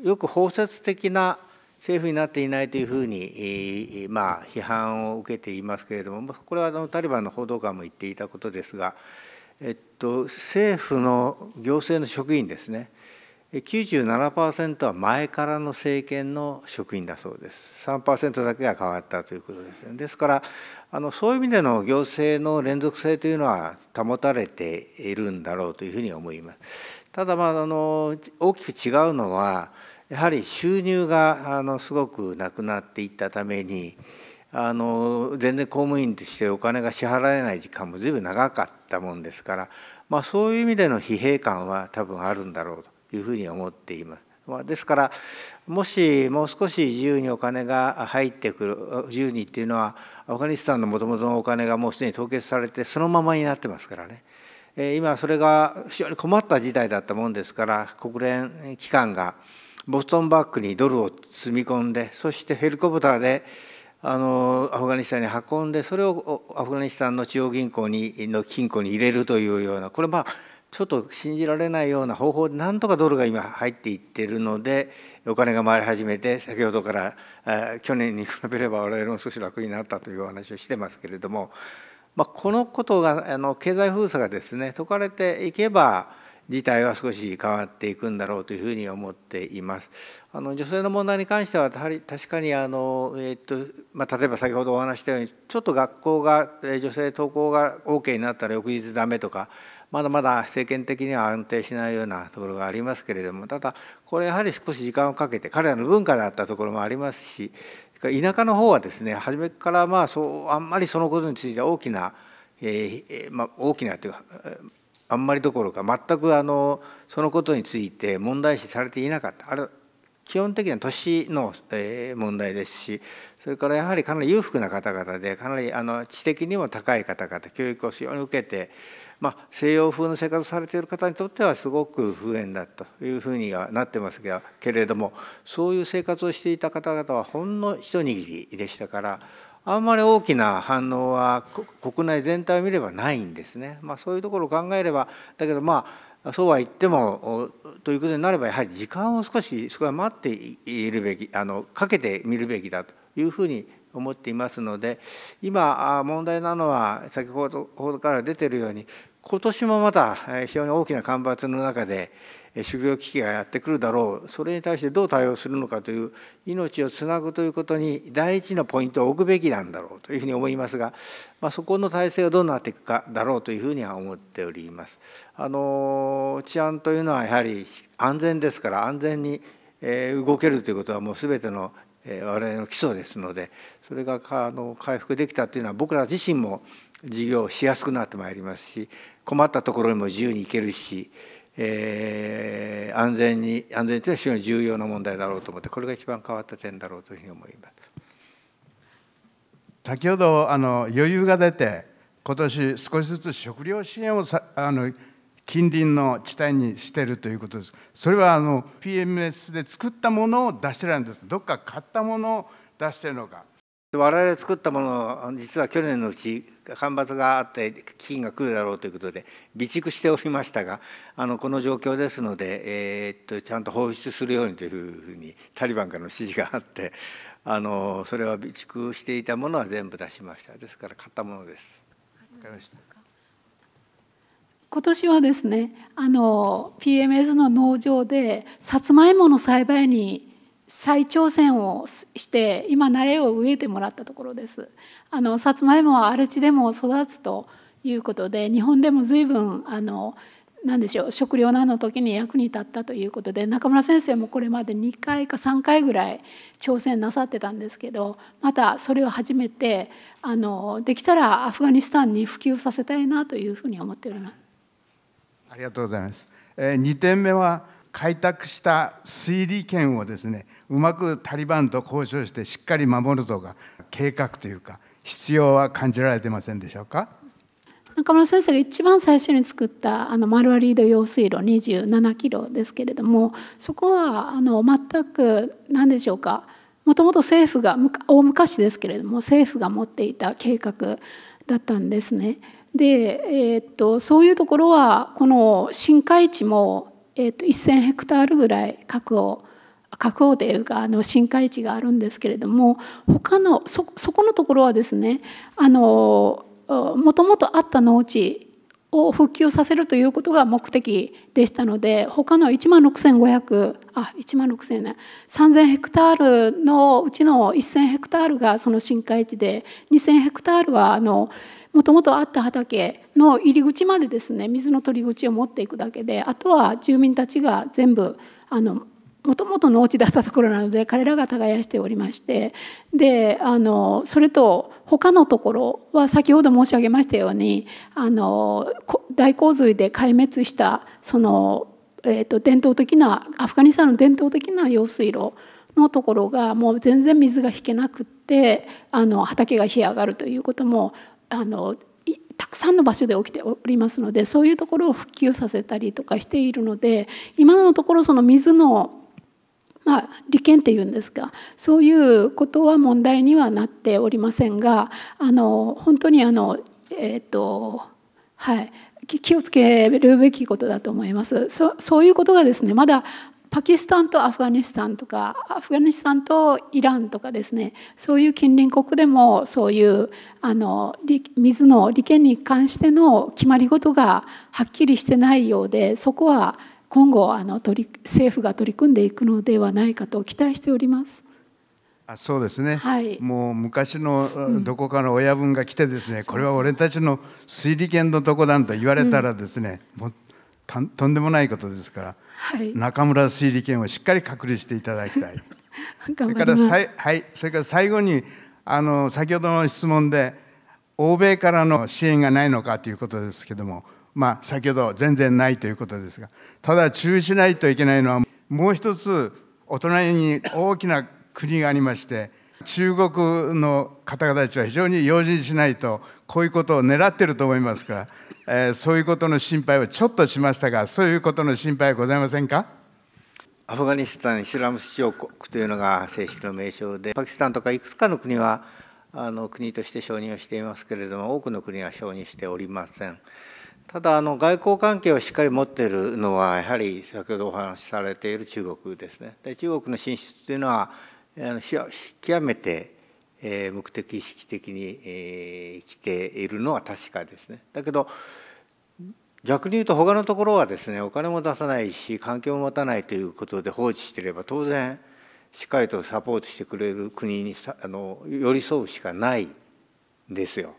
よく包摂的な政府になっていないというふうに、まあ、批判を受けていますけれどもこれはあのタリバンの報道官も言っていたことですが、えっと、政府の行政の職員ですね97%は前からの政権の職員だそうです3%だけが変わったということですですからあのそういう意味での行政の連続性というのは保たれているんだろうというふうに思いますただまああの大きく違うのはやはり収入があのすごくなくなっていったためにあの全然公務員としてお金が支払えない時間もずいぶん長かったもんですから、まあ、そういう意味での疲弊感は多分あるんだろうと。いうふうに思っています。ですからもしもう少し自由にお金が入ってくる自由にっていうのはアフガニスタンのもともとのお金がもうすでに凍結されてそのままになってますからね今それが非常に困った事態だったもんですから国連機関がボストンバッグにドルを積み込んでそしてヘリコプターであのアフガニスタンに運んでそれをアフガニスタンの中央銀行にの金庫に入れるというようなこれまあちょっと信じられないような方法でなんとかドルが今入っていってるのでお金が回り始めて先ほどから去年に比べれば我々も少し楽になったというお話をしてますけれども、まあ、このことがあの経済封鎖がですね解かれていけば事態は少し変わっていくんだろうというふうに思っています。あの女性の問題に関してはやはり確かにあの、えっとまあ、例えば先ほどお話したようにちょっと学校が女性登校が OK になったら翌日ダメとかまだまだ政権的には安定しないようなところがありますけれどもただこれやはり少し時間をかけて彼らの文化であったところもありますし田舎の方はですね初めからまあそうあんまりそのことについて大きな、えーまあ、大きなというかあんまりどころか全くあのそのことについて問題視されていなかった。あれ基本的には年の問題ですしそれからやはりかなり裕福な方々でかなりあの知的にも高い方々教育を非常に受けてまあ、西洋風の生活をされている方にとってはすごく不便だというふうにはなってますけれどもそういう生活をしていた方々はほんの一握りでしたからあんまり大きな反応は国内全体を見ればないんですね。まあ、そういうところを考えればだけどまあそうは言ってもということになればやはり時間を少しそこは待っているべきあのかけてみるべきだというふうに思っていますので今問題なのは先ほどから出てるように今年もまた非常に大きな干ばつの中で食糧危機がやってくるだろうそれに対してどう対応するのかという命をつなぐということに第一のポイントを置くべきなんだろうというふうに思いますが、まあ、そこの体制がどうなっていくかだろうというふうには思っております。あの治安というのはやはり安全ですから安全に動けるということはもう全ての我々の基礎ですのでそれがあの回復できたというのは僕ら自身も事業しやすくなってまいりますし困ったところにも自由に行けるし、えー、安全に安全というのは非常に重要な問題だろうと思ってこれが一番変わった点だろうというふうに思います。先ほどあの余裕が出て今年少しずつ食料支援をさあの近隣の地帯にしてるということですそれはあの PMS で作ったものを出してるんですどっか買ったものを出してるのか我々作ったものを実は去年のうち干ばつがあって飢饉が来るだろうということで備蓄しておりましたがあのこの状況ですので、えー、っとちゃんと放出するようにというふうにタリバンからの指示があってあのそれは備蓄していたものは全部出しましたですから買ったものです。ました今年はですねあの PMS の農場でさつまいもの栽培に再挑戦をして今苗を植えてもらったところですあのさつまいもは荒地でも育つということで日本でも随分あの何でしょう食糧難の時に役に立ったということで中村先生もこれまで2回か3回ぐらい挑戦なさってたんですけどまたそれを始めてあのできたらアフガニスタンに普及させたいなというふうに思っております。ありがとうございます、えー、2点目は開拓した水利権をですねうまくタリバンと交渉してしっかり守るとか計画というか必要は感じられてませんでしょうか中村先生が一番最初に作ったあのマルワリード用水路27キロですけれどもそこはあの全く何でしょうかもともと政府が大昔ですけれども政府が持っていた計画だったんですね。で、えー、っとそういうところはこの深海地もえーと、1,000ヘクタールぐらい核を核をというかあの深海地があるんですけれども他のそこのところはですねあのもともとあった農地を復旧させるということが目的でしたので他の1万6500あ1万6000ね3000ヘクタールのうちの1000ヘクタールがその深海地で2000ヘクタールはあのもともとあった畑の入り口までですね水の取り口を持っていくだけであとは住民たちが全部あのもともと農地だったところなので彼らが耕しておりましてであのそれと他のところは先ほど申し上げましたようにあの大洪水で壊滅したその、えーと、伝統的なアフガニスタンの伝統的な用水路のところがもう全然水が引けなくってあの畑が干上がるということもあのたくさんの場所で起きておりますのでそういうところを復旧させたりとかしているので今のところその水のまあ、利権っていうんですがそういうことは問題にはなっておりませんがあの本当にあの、えーとはい、気をつけるべきことだと思いますそそういうことがですねまだパキスタンとアフガニスタンとかアフガニスタンとイランとかですねそういう近隣国でもそういうあの水の利権に関しての決まり事がはっきりしてないようでそこは今後あの取り政府が取り組んでいくのではないかと期待しております。あそうですね、はい、もう昔のどこかの親分が来てですね、うん、これは俺たちの推理権のとこだと言われたらですね、うん、もうとんでもないことですから、はい、中村推理権をしっかり確立していただきたい。*laughs* それからさい、はい、それから最後にあの先ほどの質問で欧米からの支援がないのかということですけどもまあ、先ほど全然ないということですがただ注意しないといけないのはもう一つお隣に大きな国がありまして中国の方々たちは非常に用心しないとこういうことを狙ってると思いますから、えー、そういうことの心配はちょっとしましたがそういうことの心配はございませんかアフガニスタンイスラム首長国というのが正式の名称でパキスタンとかいくつかの国はあの国として承認をしていますけれども多くの国は承認しておりません。ただあの外交関係をしっかり持っているのはやはり先ほどお話しされている中国ですね。で中国の進出というのは極めて目的意識的に来ているのは確かですね。だけど逆に言うと他のところはですねお金も出さないし環境も持たないということで放置していれば当然しっかりとサポートしてくれる国にあの寄り添うしかないんですよ。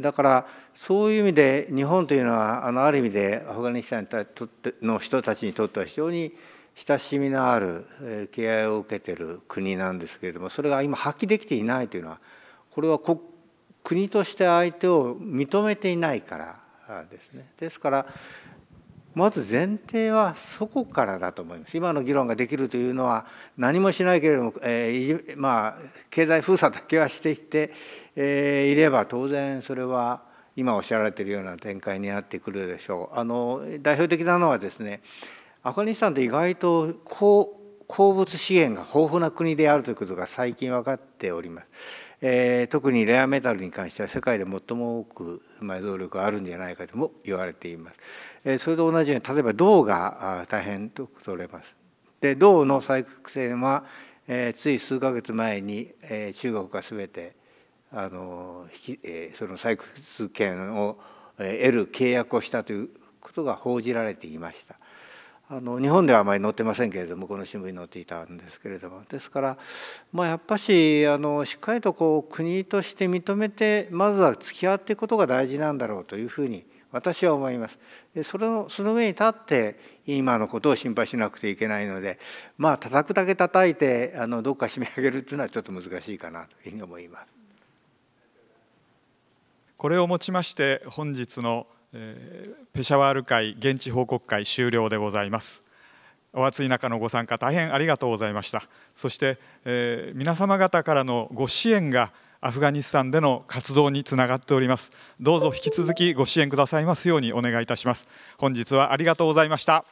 だからそういう意味で日本というのはあのある意味でアフガニスタンにとっての人たちにとっては非常に親しみのある敬愛を受けている国なんですけれどもそれが今発揮できていないというのはこれは国として相手を認めていないからですね。ですからまず前提はそこからだと思います今の議論ができるというのは何もしないけれども、えー、まあ、経済封鎖だけはしていて、えー、いれば当然それは今おっしゃられているような展開になってくるでしょう。あの代表的なのはですねアフガニスタンって意外と鉱物資源が豊富な国であるということが最近分かっております。えー、特にレアメタルに関しては世界で最も多く埋蔵力があるんじゃないかとも言われています。えー、それと同じように例えば銅が大変と取れます。で銅の採掘船は、えー、つい数ヶ月前に、えー、中国が全てあの、えー、その採掘権を得る契約をしたということが報じられていました。あの日本ではあまり載ってませんけれどもこの新聞に載っていたんですけれどもですから、まあ、やっぱしあのしっかりとこう国として認めてまずは付き合っていくことが大事なんだろうというふうに私は思います。でそれのその上に立って今のことを心配しなくていけないのでまあ叩くだけ叩いてあのどっか締め上げるっていうのはちょっと難しいかなというふうに思います。これをもちまして本日のえペシャワール会現地報告会終了でございますお暑い中のご参加大変ありがとうございましたそして、えー、皆様方からのご支援がアフガニスタンでの活動につながっておりますどうぞ引き続きご支援くださいますようにお願いいたします本日はありがとうございました